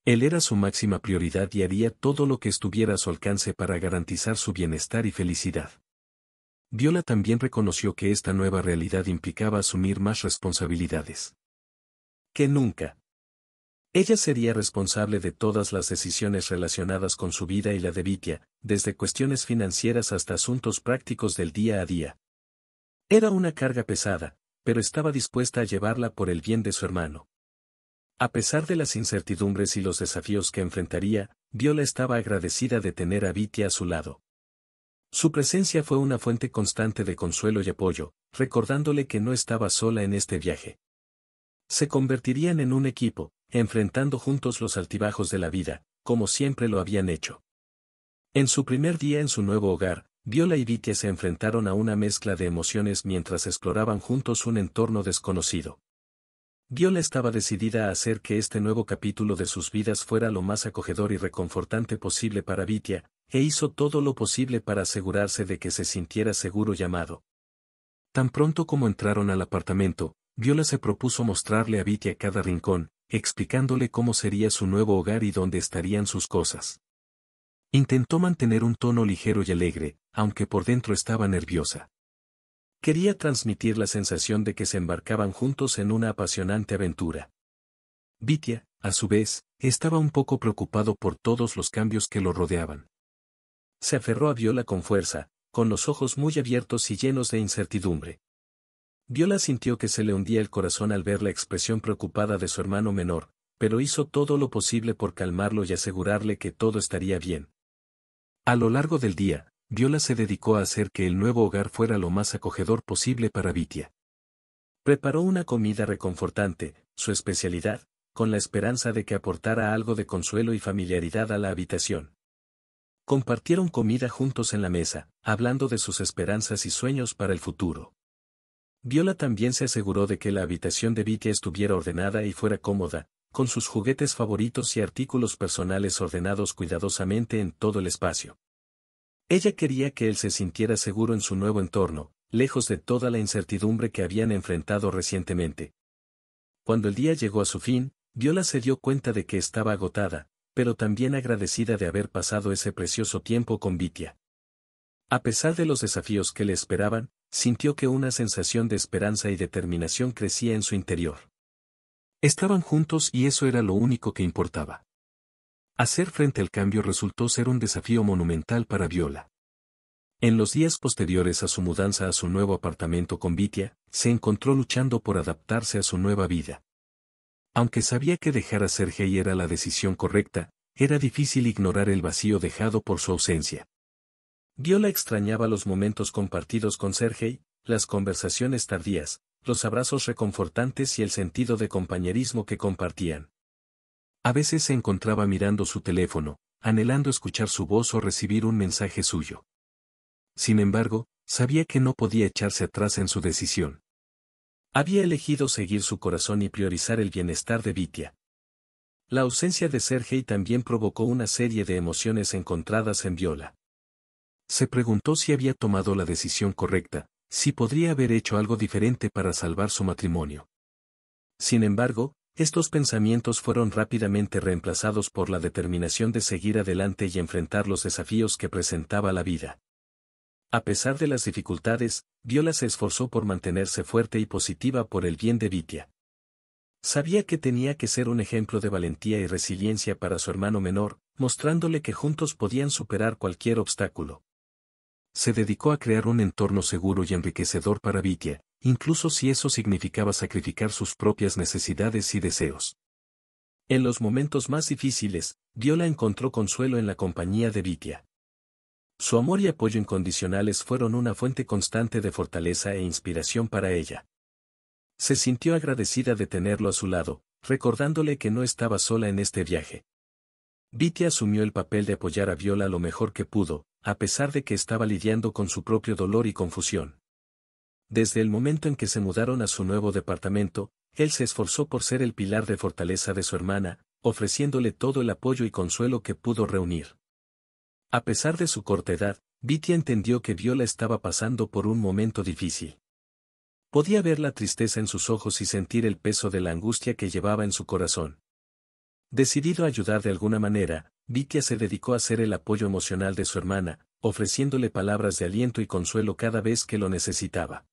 Él era su máxima prioridad y haría todo lo que estuviera a su alcance para garantizar su bienestar y felicidad. Viola también reconoció que esta nueva realidad implicaba asumir más responsabilidades que nunca. Ella sería responsable de todas las decisiones relacionadas con su vida y la de Vitia, desde cuestiones financieras hasta asuntos prácticos del día a día. Era una carga pesada, pero estaba dispuesta a llevarla por el bien de su hermano. A pesar de las incertidumbres y los desafíos que enfrentaría, Viola estaba agradecida de tener a Vitia a su lado. Su presencia fue una fuente constante de consuelo y apoyo, recordándole que no estaba sola en este viaje. Se convertirían en un equipo, enfrentando juntos los altibajos de la vida, como siempre lo habían hecho. En su primer día en su nuevo hogar, Viola y Vitia se enfrentaron a una mezcla de emociones mientras exploraban juntos un entorno desconocido. Viola estaba decidida a hacer que este nuevo capítulo de sus vidas fuera lo más acogedor y reconfortante posible para Vitia, e hizo todo lo posible para asegurarse de que se sintiera seguro llamado. Tan pronto como entraron al apartamento, Viola se propuso mostrarle a Vitia cada rincón, explicándole cómo sería su nuevo hogar y dónde estarían sus cosas. Intentó mantener un tono ligero y alegre, aunque por dentro estaba nerviosa. Quería transmitir la sensación de que se embarcaban juntos en una apasionante aventura. Vitia, a su vez, estaba un poco preocupado por todos los cambios que lo rodeaban. Se aferró a Viola con fuerza, con los ojos muy abiertos y llenos de incertidumbre. Viola sintió que se le hundía el corazón al ver la expresión preocupada de su hermano menor, pero hizo todo lo posible por calmarlo y asegurarle que todo estaría bien. A lo largo del día, Viola se dedicó a hacer que el nuevo hogar fuera lo más acogedor posible para Vitia. Preparó una comida reconfortante, su especialidad, con la esperanza de que aportara algo de consuelo y familiaridad a la habitación. Compartieron comida juntos en la mesa, hablando de sus esperanzas y sueños para el futuro. Viola también se aseguró de que la habitación de Vicky estuviera ordenada y fuera cómoda, con sus juguetes favoritos y artículos personales ordenados cuidadosamente en todo el espacio. Ella quería que él se sintiera seguro en su nuevo entorno, lejos de toda la incertidumbre que habían enfrentado recientemente. Cuando el día llegó a su fin, Viola se dio cuenta de que estaba agotada, pero también agradecida de haber pasado ese precioso tiempo con Vitia. A pesar de los desafíos que le esperaban, sintió que una sensación de esperanza y determinación crecía en su interior. Estaban juntos y eso era lo único que importaba. Hacer frente al cambio resultó ser un desafío monumental para Viola. En los días posteriores a su mudanza a su nuevo apartamento con Vitia, se encontró luchando por adaptarse a su nueva vida. Aunque sabía que dejar a Sergei era la decisión correcta, era difícil ignorar el vacío dejado por su ausencia. Viola extrañaba los momentos compartidos con Sergei, las conversaciones tardías, los abrazos reconfortantes y el sentido de compañerismo que compartían. A veces se encontraba mirando su teléfono, anhelando escuchar su voz o recibir un mensaje suyo. Sin embargo, sabía que no podía echarse atrás en su decisión. Había elegido seguir su corazón y priorizar el bienestar de Vitia. La ausencia de Sergei también provocó una serie de emociones encontradas en Viola. Se preguntó si había tomado la decisión correcta, si podría haber hecho algo diferente para salvar su matrimonio. Sin embargo, estos pensamientos fueron rápidamente reemplazados por la determinación de seguir adelante y enfrentar los desafíos que presentaba la vida. A pesar de las dificultades, Viola se esforzó por mantenerse fuerte y positiva por el bien de Vitia. Sabía que tenía que ser un ejemplo de valentía y resiliencia para su hermano menor, mostrándole que juntos podían superar cualquier obstáculo se dedicó a crear un entorno seguro y enriquecedor para Vitya, incluso si eso significaba sacrificar sus propias necesidades y deseos. En los momentos más difíciles, Viola encontró consuelo en la compañía de Vitya. Su amor y apoyo incondicionales fueron una fuente constante de fortaleza e inspiración para ella. Se sintió agradecida de tenerlo a su lado, recordándole que no estaba sola en este viaje. Viti asumió el papel de apoyar a Viola lo mejor que pudo, a pesar de que estaba lidiando con su propio dolor y confusión. Desde el momento en que se mudaron a su nuevo departamento, él se esforzó por ser el pilar de fortaleza de su hermana, ofreciéndole todo el apoyo y consuelo que pudo reunir. A pesar de su corta edad, Viti entendió que Viola estaba pasando por un momento difícil. Podía ver la tristeza en sus ojos y sentir el peso de la angustia que llevaba en su corazón. Decidido a ayudar de alguna manera, Vitia se dedicó a ser el apoyo emocional de su hermana, ofreciéndole palabras de aliento y consuelo cada vez que lo necesitaba.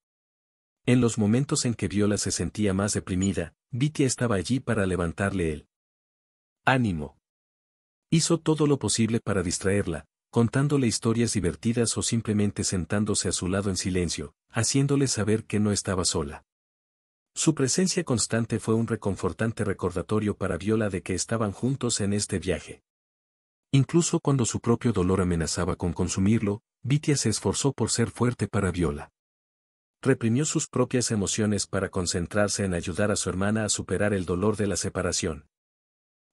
En los momentos en que Viola se sentía más deprimida, Vitia estaba allí para levantarle el ánimo. Hizo todo lo posible para distraerla, contándole historias divertidas o simplemente sentándose a su lado en silencio, haciéndole saber que no estaba sola. Su presencia constante fue un reconfortante recordatorio para Viola de que estaban juntos en este viaje. Incluso cuando su propio dolor amenazaba con consumirlo, Vitia se esforzó por ser fuerte para Viola. Reprimió sus propias emociones para concentrarse en ayudar a su hermana a superar el dolor de la separación.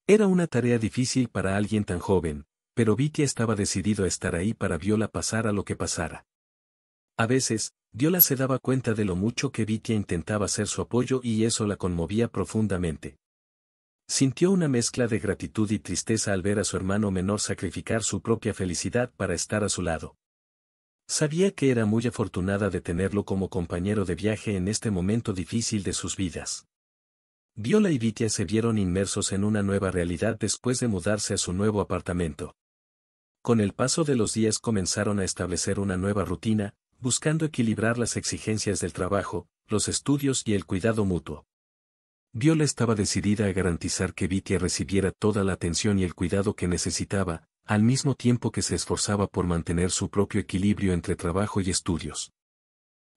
Era una tarea difícil para alguien tan joven, pero Vitia estaba decidido a estar ahí para Viola a lo que pasara. A veces, Diola se daba cuenta de lo mucho que Vitia intentaba ser su apoyo y eso la conmovía profundamente. Sintió una mezcla de gratitud y tristeza al ver a su hermano menor sacrificar su propia felicidad para estar a su lado. Sabía que era muy afortunada de tenerlo como compañero de viaje en este momento difícil de sus vidas. Viola y Vitia se vieron inmersos en una nueva realidad después de mudarse a su nuevo apartamento. Con el paso de los días comenzaron a establecer una nueva rutina, buscando equilibrar las exigencias del trabajo, los estudios y el cuidado mutuo. Viola estaba decidida a garantizar que Vitia recibiera toda la atención y el cuidado que necesitaba, al mismo tiempo que se esforzaba por mantener su propio equilibrio entre trabajo y estudios.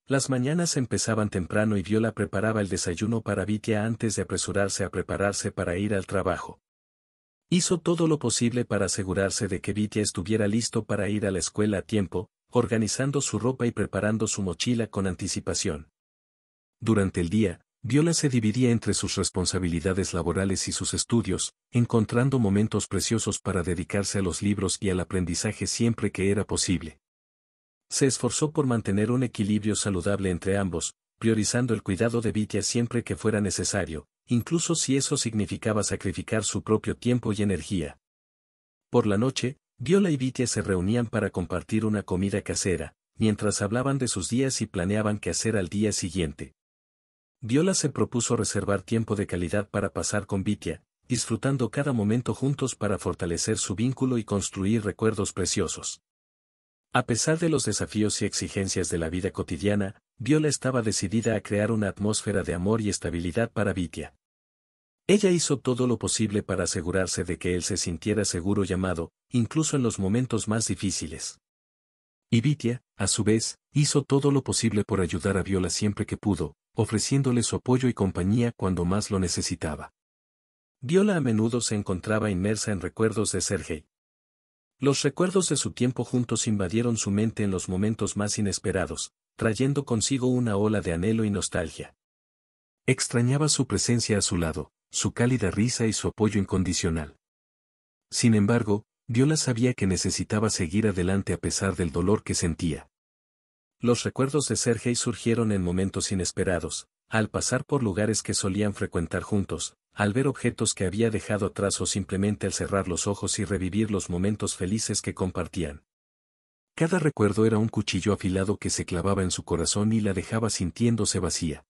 Las mañanas empezaban temprano y Viola preparaba el desayuno para Vitia antes de apresurarse a prepararse para ir al trabajo. Hizo todo lo posible para asegurarse de que Vitia estuviera listo para ir a la escuela a tiempo, organizando su ropa y preparando su mochila con anticipación. Durante el día, Viola se dividía entre sus responsabilidades laborales y sus estudios, encontrando momentos preciosos para dedicarse a los libros y al aprendizaje siempre que era posible. Se esforzó por mantener un equilibrio saludable entre ambos, priorizando el cuidado de Vitya siempre que fuera necesario, incluso si eso significaba sacrificar su propio tiempo y energía. Por la noche, Viola y Vitia se reunían para compartir una comida casera, mientras hablaban de sus días y planeaban qué hacer al día siguiente. Viola se propuso reservar tiempo de calidad para pasar con Vitya, disfrutando cada momento juntos para fortalecer su vínculo y construir recuerdos preciosos. A pesar de los desafíos y exigencias de la vida cotidiana, Viola estaba decidida a crear una atmósfera de amor y estabilidad para Vitya. Ella hizo todo lo posible para asegurarse de que él se sintiera seguro llamado, incluso en los momentos más difíciles. Y Vitia, a su vez, hizo todo lo posible por ayudar a Viola siempre que pudo, ofreciéndole su apoyo y compañía cuando más lo necesitaba. Viola a menudo se encontraba inmersa en recuerdos de Sergei. Los recuerdos de su tiempo juntos invadieron su mente en los momentos más inesperados, trayendo consigo una ola de anhelo y nostalgia. Extrañaba su presencia a su lado, su cálida risa y su apoyo incondicional. Sin embargo, Viola sabía que necesitaba seguir adelante a pesar del dolor que sentía. Los recuerdos de Sergei surgieron en momentos inesperados, al pasar por lugares que solían frecuentar juntos, al ver objetos que había dejado atrás o simplemente al cerrar los ojos y revivir los momentos felices que compartían. Cada recuerdo era un cuchillo afilado que se clavaba en su corazón y la dejaba sintiéndose vacía.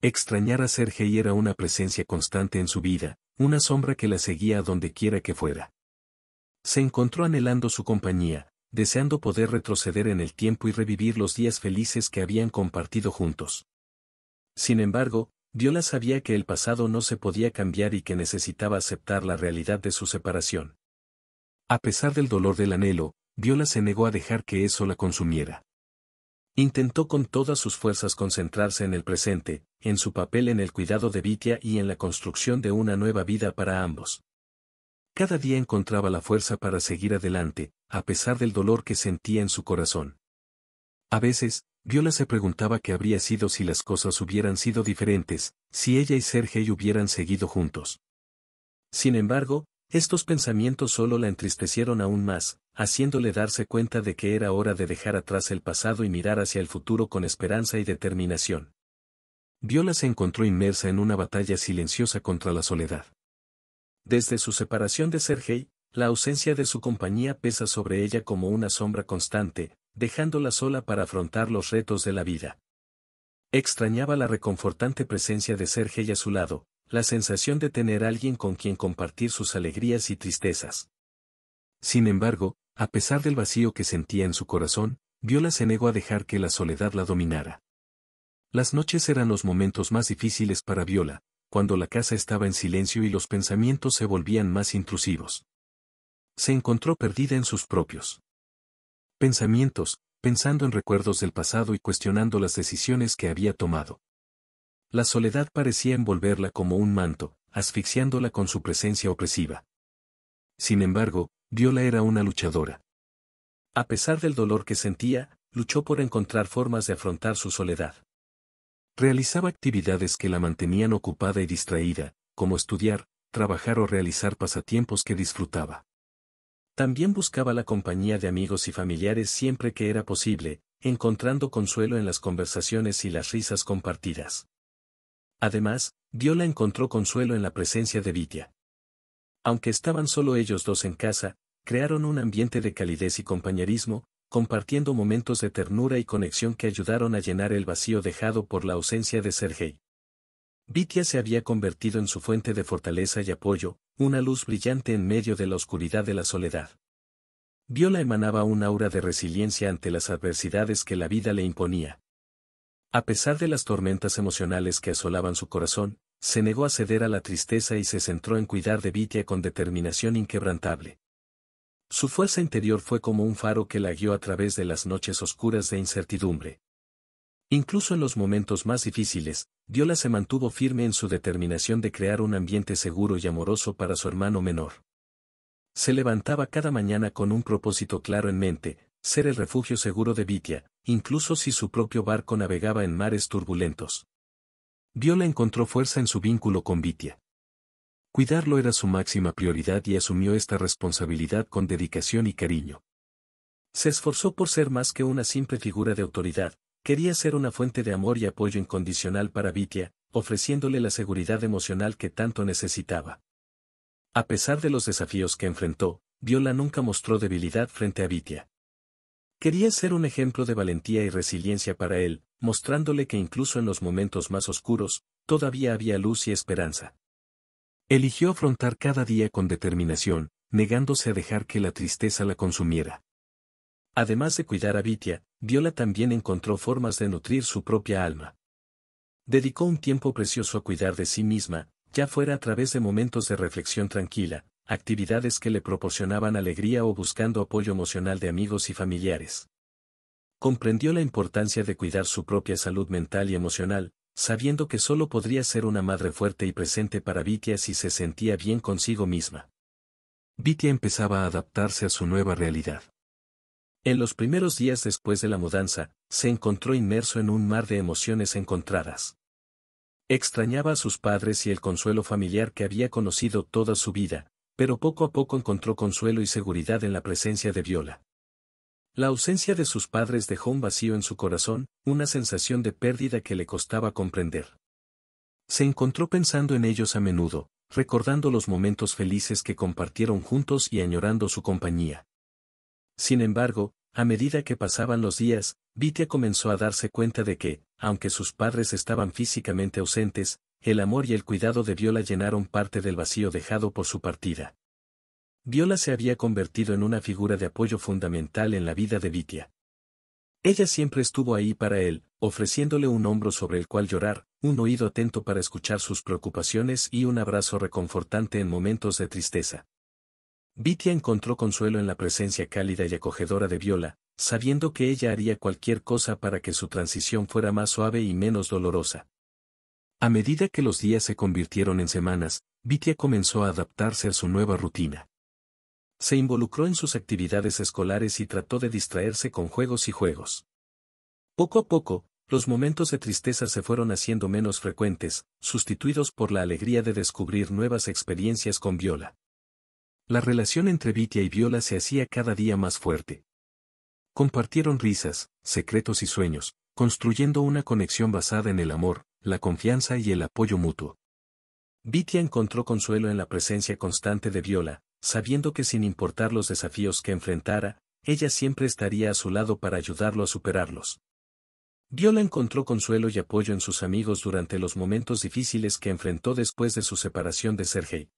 Extrañar a Sergei era una presencia constante en su vida, una sombra que la seguía a donde quiera que fuera. Se encontró anhelando su compañía, deseando poder retroceder en el tiempo y revivir los días felices que habían compartido juntos. Sin embargo, Viola sabía que el pasado no se podía cambiar y que necesitaba aceptar la realidad de su separación. A pesar del dolor del anhelo, Viola se negó a dejar que eso la consumiera. Intentó con todas sus fuerzas concentrarse en el presente, en su papel en el cuidado de Vitia y en la construcción de una nueva vida para ambos. Cada día encontraba la fuerza para seguir adelante, a pesar del dolor que sentía en su corazón. A veces, Viola se preguntaba qué habría sido si las cosas hubieran sido diferentes, si ella y Sergei hubieran seguido juntos. Sin embargo, estos pensamientos solo la entristecieron aún más, haciéndole darse cuenta de que era hora de dejar atrás el pasado y mirar hacia el futuro con esperanza y determinación. Viola se encontró inmersa en una batalla silenciosa contra la soledad. Desde su separación de Sergei, la ausencia de su compañía pesa sobre ella como una sombra constante, dejándola sola para afrontar los retos de la vida. Extrañaba la reconfortante presencia de Sergei a su lado, la sensación de tener alguien con quien compartir sus alegrías y tristezas. Sin embargo, a pesar del vacío que sentía en su corazón, Viola se negó a dejar que la soledad la dominara. Las noches eran los momentos más difíciles para Viola, cuando la casa estaba en silencio y los pensamientos se volvían más intrusivos. Se encontró perdida en sus propios pensamientos, pensando en recuerdos del pasado y cuestionando las decisiones que había tomado. La soledad parecía envolverla como un manto, asfixiándola con su presencia opresiva. Sin embargo, Viola era una luchadora. A pesar del dolor que sentía, luchó por encontrar formas de afrontar su soledad. Realizaba actividades que la mantenían ocupada y distraída, como estudiar, trabajar o realizar pasatiempos que disfrutaba. También buscaba la compañía de amigos y familiares siempre que era posible, encontrando consuelo en las conversaciones y las risas compartidas. Además, Viola encontró consuelo en la presencia de Vidya. Aunque estaban solo ellos dos en casa, crearon un ambiente de calidez y compañerismo, compartiendo momentos de ternura y conexión que ayudaron a llenar el vacío dejado por la ausencia de Sergei. Vitya se había convertido en su fuente de fortaleza y apoyo, una luz brillante en medio de la oscuridad de la soledad. Viola emanaba un aura de resiliencia ante las adversidades que la vida le imponía. A pesar de las tormentas emocionales que asolaban su corazón, se negó a ceder a la tristeza y se centró en cuidar de Vitia con determinación inquebrantable. Su fuerza interior fue como un faro que la guió a través de las noches oscuras de incertidumbre. Incluso en los momentos más difíciles, Diola se mantuvo firme en su determinación de crear un ambiente seguro y amoroso para su hermano menor. Se levantaba cada mañana con un propósito claro en mente, ser el refugio seguro de Vitia, incluso si su propio barco navegaba en mares turbulentos. Viola encontró fuerza en su vínculo con Vitia. Cuidarlo era su máxima prioridad y asumió esta responsabilidad con dedicación y cariño. Se esforzó por ser más que una simple figura de autoridad, quería ser una fuente de amor y apoyo incondicional para Vitia, ofreciéndole la seguridad emocional que tanto necesitaba. A pesar de los desafíos que enfrentó, Viola nunca mostró debilidad frente a Vitia. Quería ser un ejemplo de valentía y resiliencia para él, mostrándole que incluso en los momentos más oscuros, todavía había luz y esperanza. Eligió afrontar cada día con determinación, negándose a dejar que la tristeza la consumiera. Además de cuidar a Vitia, Viola también encontró formas de nutrir su propia alma. Dedicó un tiempo precioso a cuidar de sí misma, ya fuera a través de momentos de reflexión tranquila, actividades que le proporcionaban alegría o buscando apoyo emocional de amigos y familiares. Comprendió la importancia de cuidar su propia salud mental y emocional, sabiendo que solo podría ser una madre fuerte y presente para Vitia si se sentía bien consigo misma. Vitia empezaba a adaptarse a su nueva realidad. En los primeros días después de la mudanza, se encontró inmerso en un mar de emociones encontradas. Extrañaba a sus padres y el consuelo familiar que había conocido toda su vida, pero poco a poco encontró consuelo y seguridad en la presencia de Viola. La ausencia de sus padres dejó un vacío en su corazón, una sensación de pérdida que le costaba comprender. Se encontró pensando en ellos a menudo, recordando los momentos felices que compartieron juntos y añorando su compañía. Sin embargo, a medida que pasaban los días, Vitia comenzó a darse cuenta de que, aunque sus padres estaban físicamente ausentes, el amor y el cuidado de Viola llenaron parte del vacío dejado por su partida. Viola se había convertido en una figura de apoyo fundamental en la vida de Vitia. Ella siempre estuvo ahí para él, ofreciéndole un hombro sobre el cual llorar, un oído atento para escuchar sus preocupaciones y un abrazo reconfortante en momentos de tristeza. Vitia encontró consuelo en la presencia cálida y acogedora de Viola, sabiendo que ella haría cualquier cosa para que su transición fuera más suave y menos dolorosa. A medida que los días se convirtieron en semanas, Vitia comenzó a adaptarse a su nueva rutina. Se involucró en sus actividades escolares y trató de distraerse con juegos y juegos. Poco a poco, los momentos de tristeza se fueron haciendo menos frecuentes, sustituidos por la alegría de descubrir nuevas experiencias con Viola. La relación entre Vitia y Viola se hacía cada día más fuerte. Compartieron risas, secretos y sueños, construyendo una conexión basada en el amor, la confianza y el apoyo mutuo. Vitia encontró consuelo en la presencia constante de Viola, sabiendo que sin importar los desafíos que enfrentara, ella siempre estaría a su lado para ayudarlo a superarlos. Viola encontró consuelo y apoyo en sus amigos durante los momentos difíciles que enfrentó después de su separación de Sergei.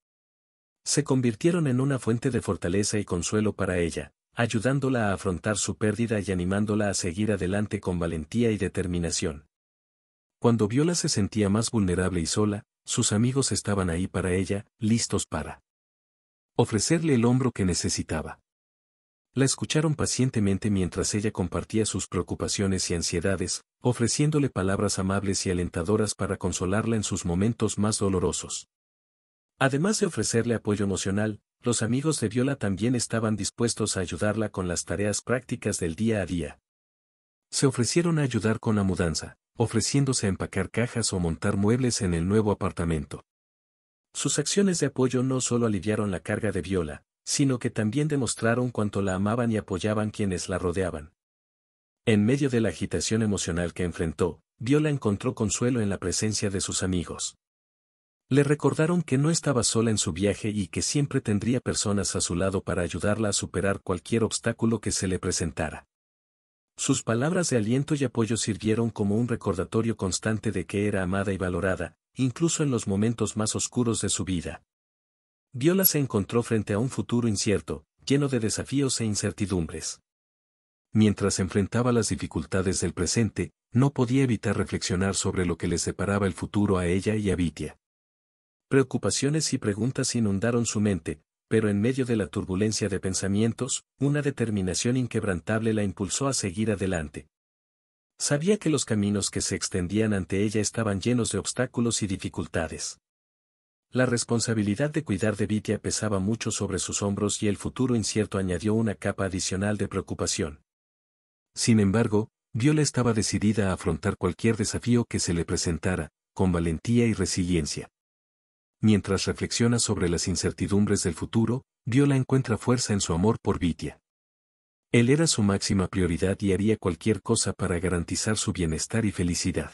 Se convirtieron en una fuente de fortaleza y consuelo para ella, ayudándola a afrontar su pérdida y animándola a seguir adelante con valentía y determinación. Cuando Viola se sentía más vulnerable y sola, sus amigos estaban ahí para ella, listos para ofrecerle el hombro que necesitaba. La escucharon pacientemente mientras ella compartía sus preocupaciones y ansiedades, ofreciéndole palabras amables y alentadoras para consolarla en sus momentos más dolorosos. Además de ofrecerle apoyo emocional, los amigos de Viola también estaban dispuestos a ayudarla con las tareas prácticas del día a día. Se ofrecieron a ayudar con la mudanza, ofreciéndose a empacar cajas o montar muebles en el nuevo apartamento. Sus acciones de apoyo no solo aliviaron la carga de Viola, sino que también demostraron cuánto la amaban y apoyaban quienes la rodeaban. En medio de la agitación emocional que enfrentó, Viola encontró consuelo en la presencia de sus amigos. Le recordaron que no estaba sola en su viaje y que siempre tendría personas a su lado para ayudarla a superar cualquier obstáculo que se le presentara. Sus palabras de aliento y apoyo sirvieron como un recordatorio constante de que era amada y valorada, incluso en los momentos más oscuros de su vida. Viola se encontró frente a un futuro incierto, lleno de desafíos e incertidumbres. Mientras enfrentaba las dificultades del presente, no podía evitar reflexionar sobre lo que le separaba el futuro a ella y a Vitia. Preocupaciones y preguntas inundaron su mente, pero en medio de la turbulencia de pensamientos, una determinación inquebrantable la impulsó a seguir adelante. Sabía que los caminos que se extendían ante ella estaban llenos de obstáculos y dificultades. La responsabilidad de cuidar de Vitia pesaba mucho sobre sus hombros y el futuro incierto añadió una capa adicional de preocupación. Sin embargo, Viola estaba decidida a afrontar cualquier desafío que se le presentara, con valentía y resiliencia mientras reflexiona sobre las incertidumbres del futuro, Viola encuentra fuerza en su amor por Vitia. Él era su máxima prioridad y haría cualquier cosa para garantizar su bienestar y felicidad.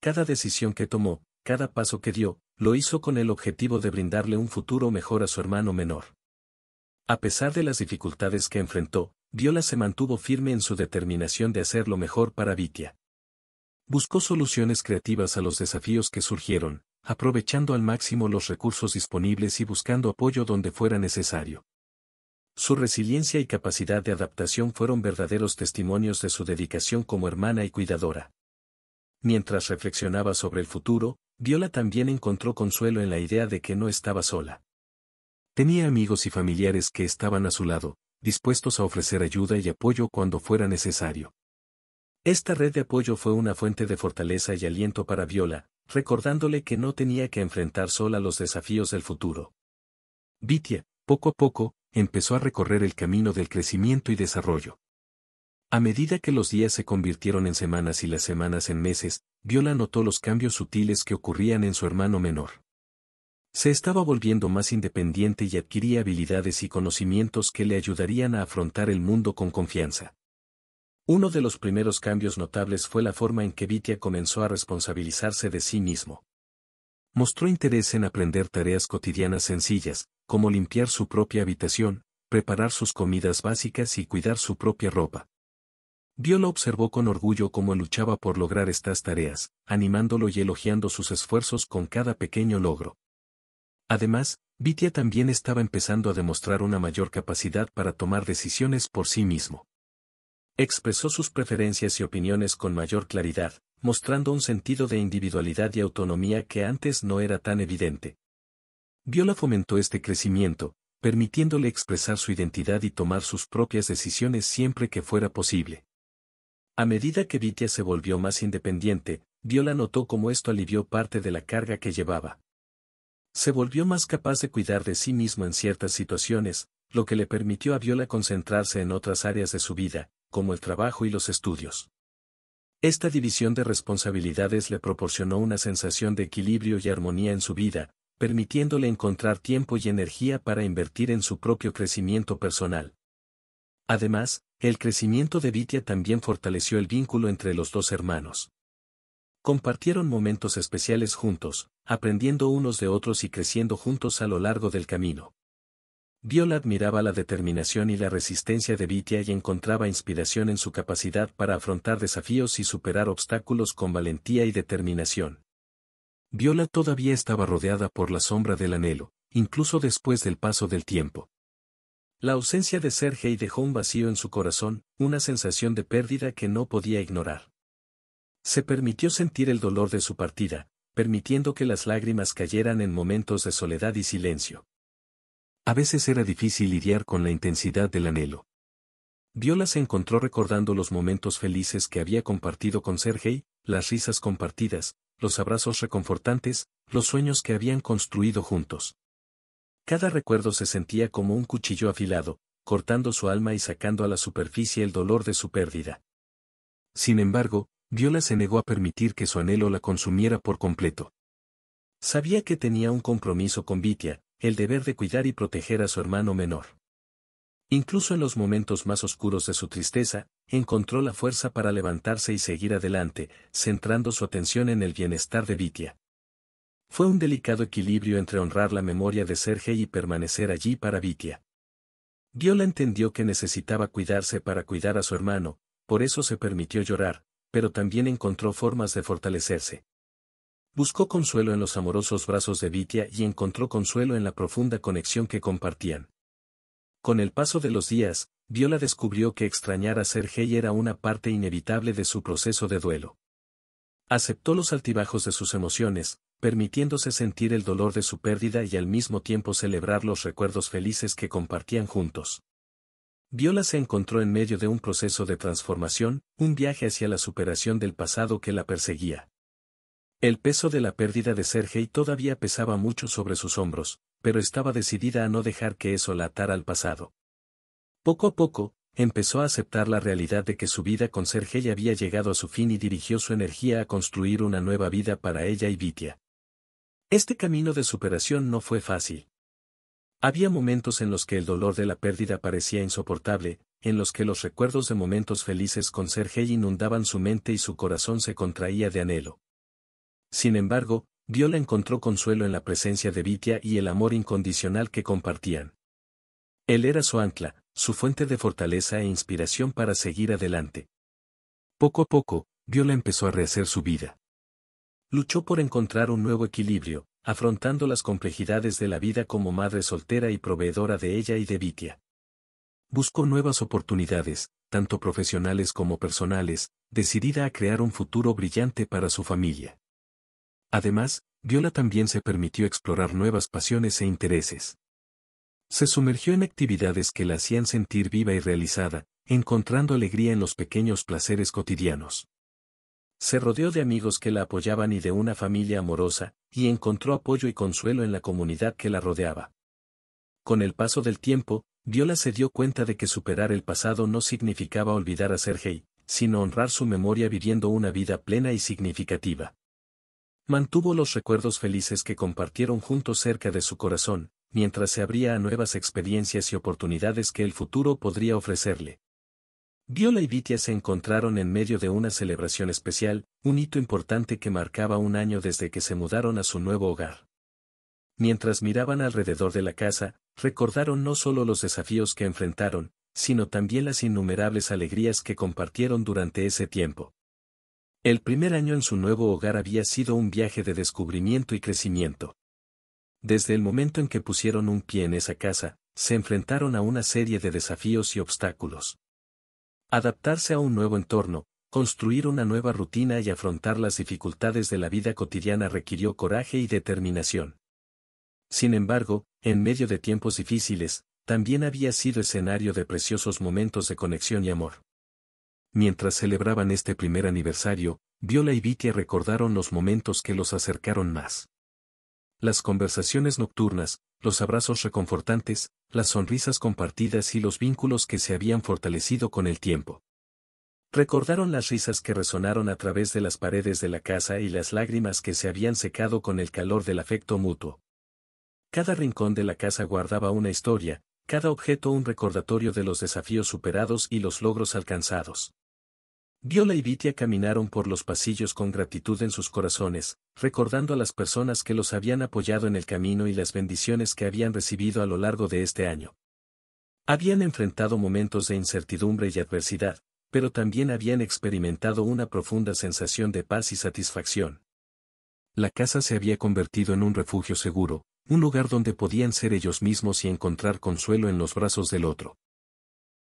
Cada decisión que tomó, cada paso que dio, lo hizo con el objetivo de brindarle un futuro mejor a su hermano menor. A pesar de las dificultades que enfrentó, Viola se mantuvo firme en su determinación de hacer lo mejor para Vitia. Buscó soluciones creativas a los desafíos que surgieron, aprovechando al máximo los recursos disponibles y buscando apoyo donde fuera necesario. Su resiliencia y capacidad de adaptación fueron verdaderos testimonios de su dedicación como hermana y cuidadora. Mientras reflexionaba sobre el futuro, Viola también encontró consuelo en la idea de que no estaba sola. Tenía amigos y familiares que estaban a su lado, dispuestos a ofrecer ayuda y apoyo cuando fuera necesario. Esta red de apoyo fue una fuente de fortaleza y aliento para Viola, recordándole que no tenía que enfrentar sola los desafíos del futuro. Vitia poco a poco, empezó a recorrer el camino del crecimiento y desarrollo. A medida que los días se convirtieron en semanas y las semanas en meses, Viola notó los cambios sutiles que ocurrían en su hermano menor. Se estaba volviendo más independiente y adquiría habilidades y conocimientos que le ayudarían a afrontar el mundo con confianza. Uno de los primeros cambios notables fue la forma en que Vitia comenzó a responsabilizarse de sí mismo. Mostró interés en aprender tareas cotidianas sencillas, como limpiar su propia habitación, preparar sus comidas básicas y cuidar su propia ropa. Viola observó con orgullo cómo luchaba por lograr estas tareas, animándolo y elogiando sus esfuerzos con cada pequeño logro. Además, Vitia también estaba empezando a demostrar una mayor capacidad para tomar decisiones por sí mismo. Expresó sus preferencias y opiniones con mayor claridad, mostrando un sentido de individualidad y autonomía que antes no era tan evidente. Viola fomentó este crecimiento, permitiéndole expresar su identidad y tomar sus propias decisiones siempre que fuera posible. A medida que Vitia se volvió más independiente, Viola notó cómo esto alivió parte de la carga que llevaba. Se volvió más capaz de cuidar de sí mismo en ciertas situaciones, lo que le permitió a Viola concentrarse en otras áreas de su vida, como el trabajo y los estudios. Esta división de responsabilidades le proporcionó una sensación de equilibrio y armonía en su vida, permitiéndole encontrar tiempo y energía para invertir en su propio crecimiento personal. Además, el crecimiento de Vitia también fortaleció el vínculo entre los dos hermanos. Compartieron momentos especiales juntos, aprendiendo unos de otros y creciendo juntos a lo largo del camino. Viola admiraba la determinación y la resistencia de Vitia y encontraba inspiración en su capacidad para afrontar desafíos y superar obstáculos con valentía y determinación. Viola todavía estaba rodeada por la sombra del anhelo, incluso después del paso del tiempo. La ausencia de Sergei dejó un vacío en su corazón, una sensación de pérdida que no podía ignorar. Se permitió sentir el dolor de su partida, permitiendo que las lágrimas cayeran en momentos de soledad y silencio. A veces era difícil lidiar con la intensidad del anhelo. Viola se encontró recordando los momentos felices que había compartido con Sergei, las risas compartidas, los abrazos reconfortantes, los sueños que habían construido juntos. Cada recuerdo se sentía como un cuchillo afilado, cortando su alma y sacando a la superficie el dolor de su pérdida. Sin embargo, Viola se negó a permitir que su anhelo la consumiera por completo. Sabía que tenía un compromiso con Vitia, el deber de cuidar y proteger a su hermano menor. Incluso en los momentos más oscuros de su tristeza, encontró la fuerza para levantarse y seguir adelante, centrando su atención en el bienestar de Vitia. Fue un delicado equilibrio entre honrar la memoria de Sergei y permanecer allí para Vitia. Viola entendió que necesitaba cuidarse para cuidar a su hermano, por eso se permitió llorar, pero también encontró formas de fortalecerse. Buscó consuelo en los amorosos brazos de Vitia y encontró consuelo en la profunda conexión que compartían. Con el paso de los días, Viola descubrió que extrañar a Sergei era una parte inevitable de su proceso de duelo. Aceptó los altibajos de sus emociones, permitiéndose sentir el dolor de su pérdida y al mismo tiempo celebrar los recuerdos felices que compartían juntos. Viola se encontró en medio de un proceso de transformación, un viaje hacia la superación del pasado que la perseguía. El peso de la pérdida de Sergei todavía pesaba mucho sobre sus hombros, pero estaba decidida a no dejar que eso la atara al pasado. Poco a poco, empezó a aceptar la realidad de que su vida con Sergei había llegado a su fin y dirigió su energía a construir una nueva vida para ella y Vitia. Este camino de superación no fue fácil. Había momentos en los que el dolor de la pérdida parecía insoportable, en los que los recuerdos de momentos felices con Sergei inundaban su mente y su corazón se contraía de anhelo. Sin embargo, Viola encontró consuelo en la presencia de Vitia y el amor incondicional que compartían. Él era su ancla, su fuente de fortaleza e inspiración para seguir adelante. Poco a poco, Viola empezó a rehacer su vida. Luchó por encontrar un nuevo equilibrio, afrontando las complejidades de la vida como madre soltera y proveedora de ella y de Vitia. Buscó nuevas oportunidades, tanto profesionales como personales, decidida a crear un futuro brillante para su familia. Además, Viola también se permitió explorar nuevas pasiones e intereses. Se sumergió en actividades que la hacían sentir viva y realizada, encontrando alegría en los pequeños placeres cotidianos. Se rodeó de amigos que la apoyaban y de una familia amorosa, y encontró apoyo y consuelo en la comunidad que la rodeaba. Con el paso del tiempo, Viola se dio cuenta de que superar el pasado no significaba olvidar a Sergei, sino honrar su memoria viviendo una vida plena y significativa. Mantuvo los recuerdos felices que compartieron juntos cerca de su corazón, mientras se abría a nuevas experiencias y oportunidades que el futuro podría ofrecerle. Viola y Vitia se encontraron en medio de una celebración especial, un hito importante que marcaba un año desde que se mudaron a su nuevo hogar. Mientras miraban alrededor de la casa, recordaron no solo los desafíos que enfrentaron, sino también las innumerables alegrías que compartieron durante ese tiempo. El primer año en su nuevo hogar había sido un viaje de descubrimiento y crecimiento. Desde el momento en que pusieron un pie en esa casa, se enfrentaron a una serie de desafíos y obstáculos. Adaptarse a un nuevo entorno, construir una nueva rutina y afrontar las dificultades de la vida cotidiana requirió coraje y determinación. Sin embargo, en medio de tiempos difíciles, también había sido escenario de preciosos momentos de conexión y amor mientras celebraban este primer aniversario, Viola y Vitia recordaron los momentos que los acercaron más. Las conversaciones nocturnas, los abrazos reconfortantes, las sonrisas compartidas y los vínculos que se habían fortalecido con el tiempo. Recordaron las risas que resonaron a través de las paredes de la casa y las lágrimas que se habían secado con el calor del afecto mutuo. Cada rincón de la casa guardaba una historia, cada objeto un recordatorio de los desafíos superados y los logros alcanzados. Viola y Vitia caminaron por los pasillos con gratitud en sus corazones, recordando a las personas que los habían apoyado en el camino y las bendiciones que habían recibido a lo largo de este año. Habían enfrentado momentos de incertidumbre y adversidad, pero también habían experimentado una profunda sensación de paz y satisfacción. La casa se había convertido en un refugio seguro, un lugar donde podían ser ellos mismos y encontrar consuelo en los brazos del otro.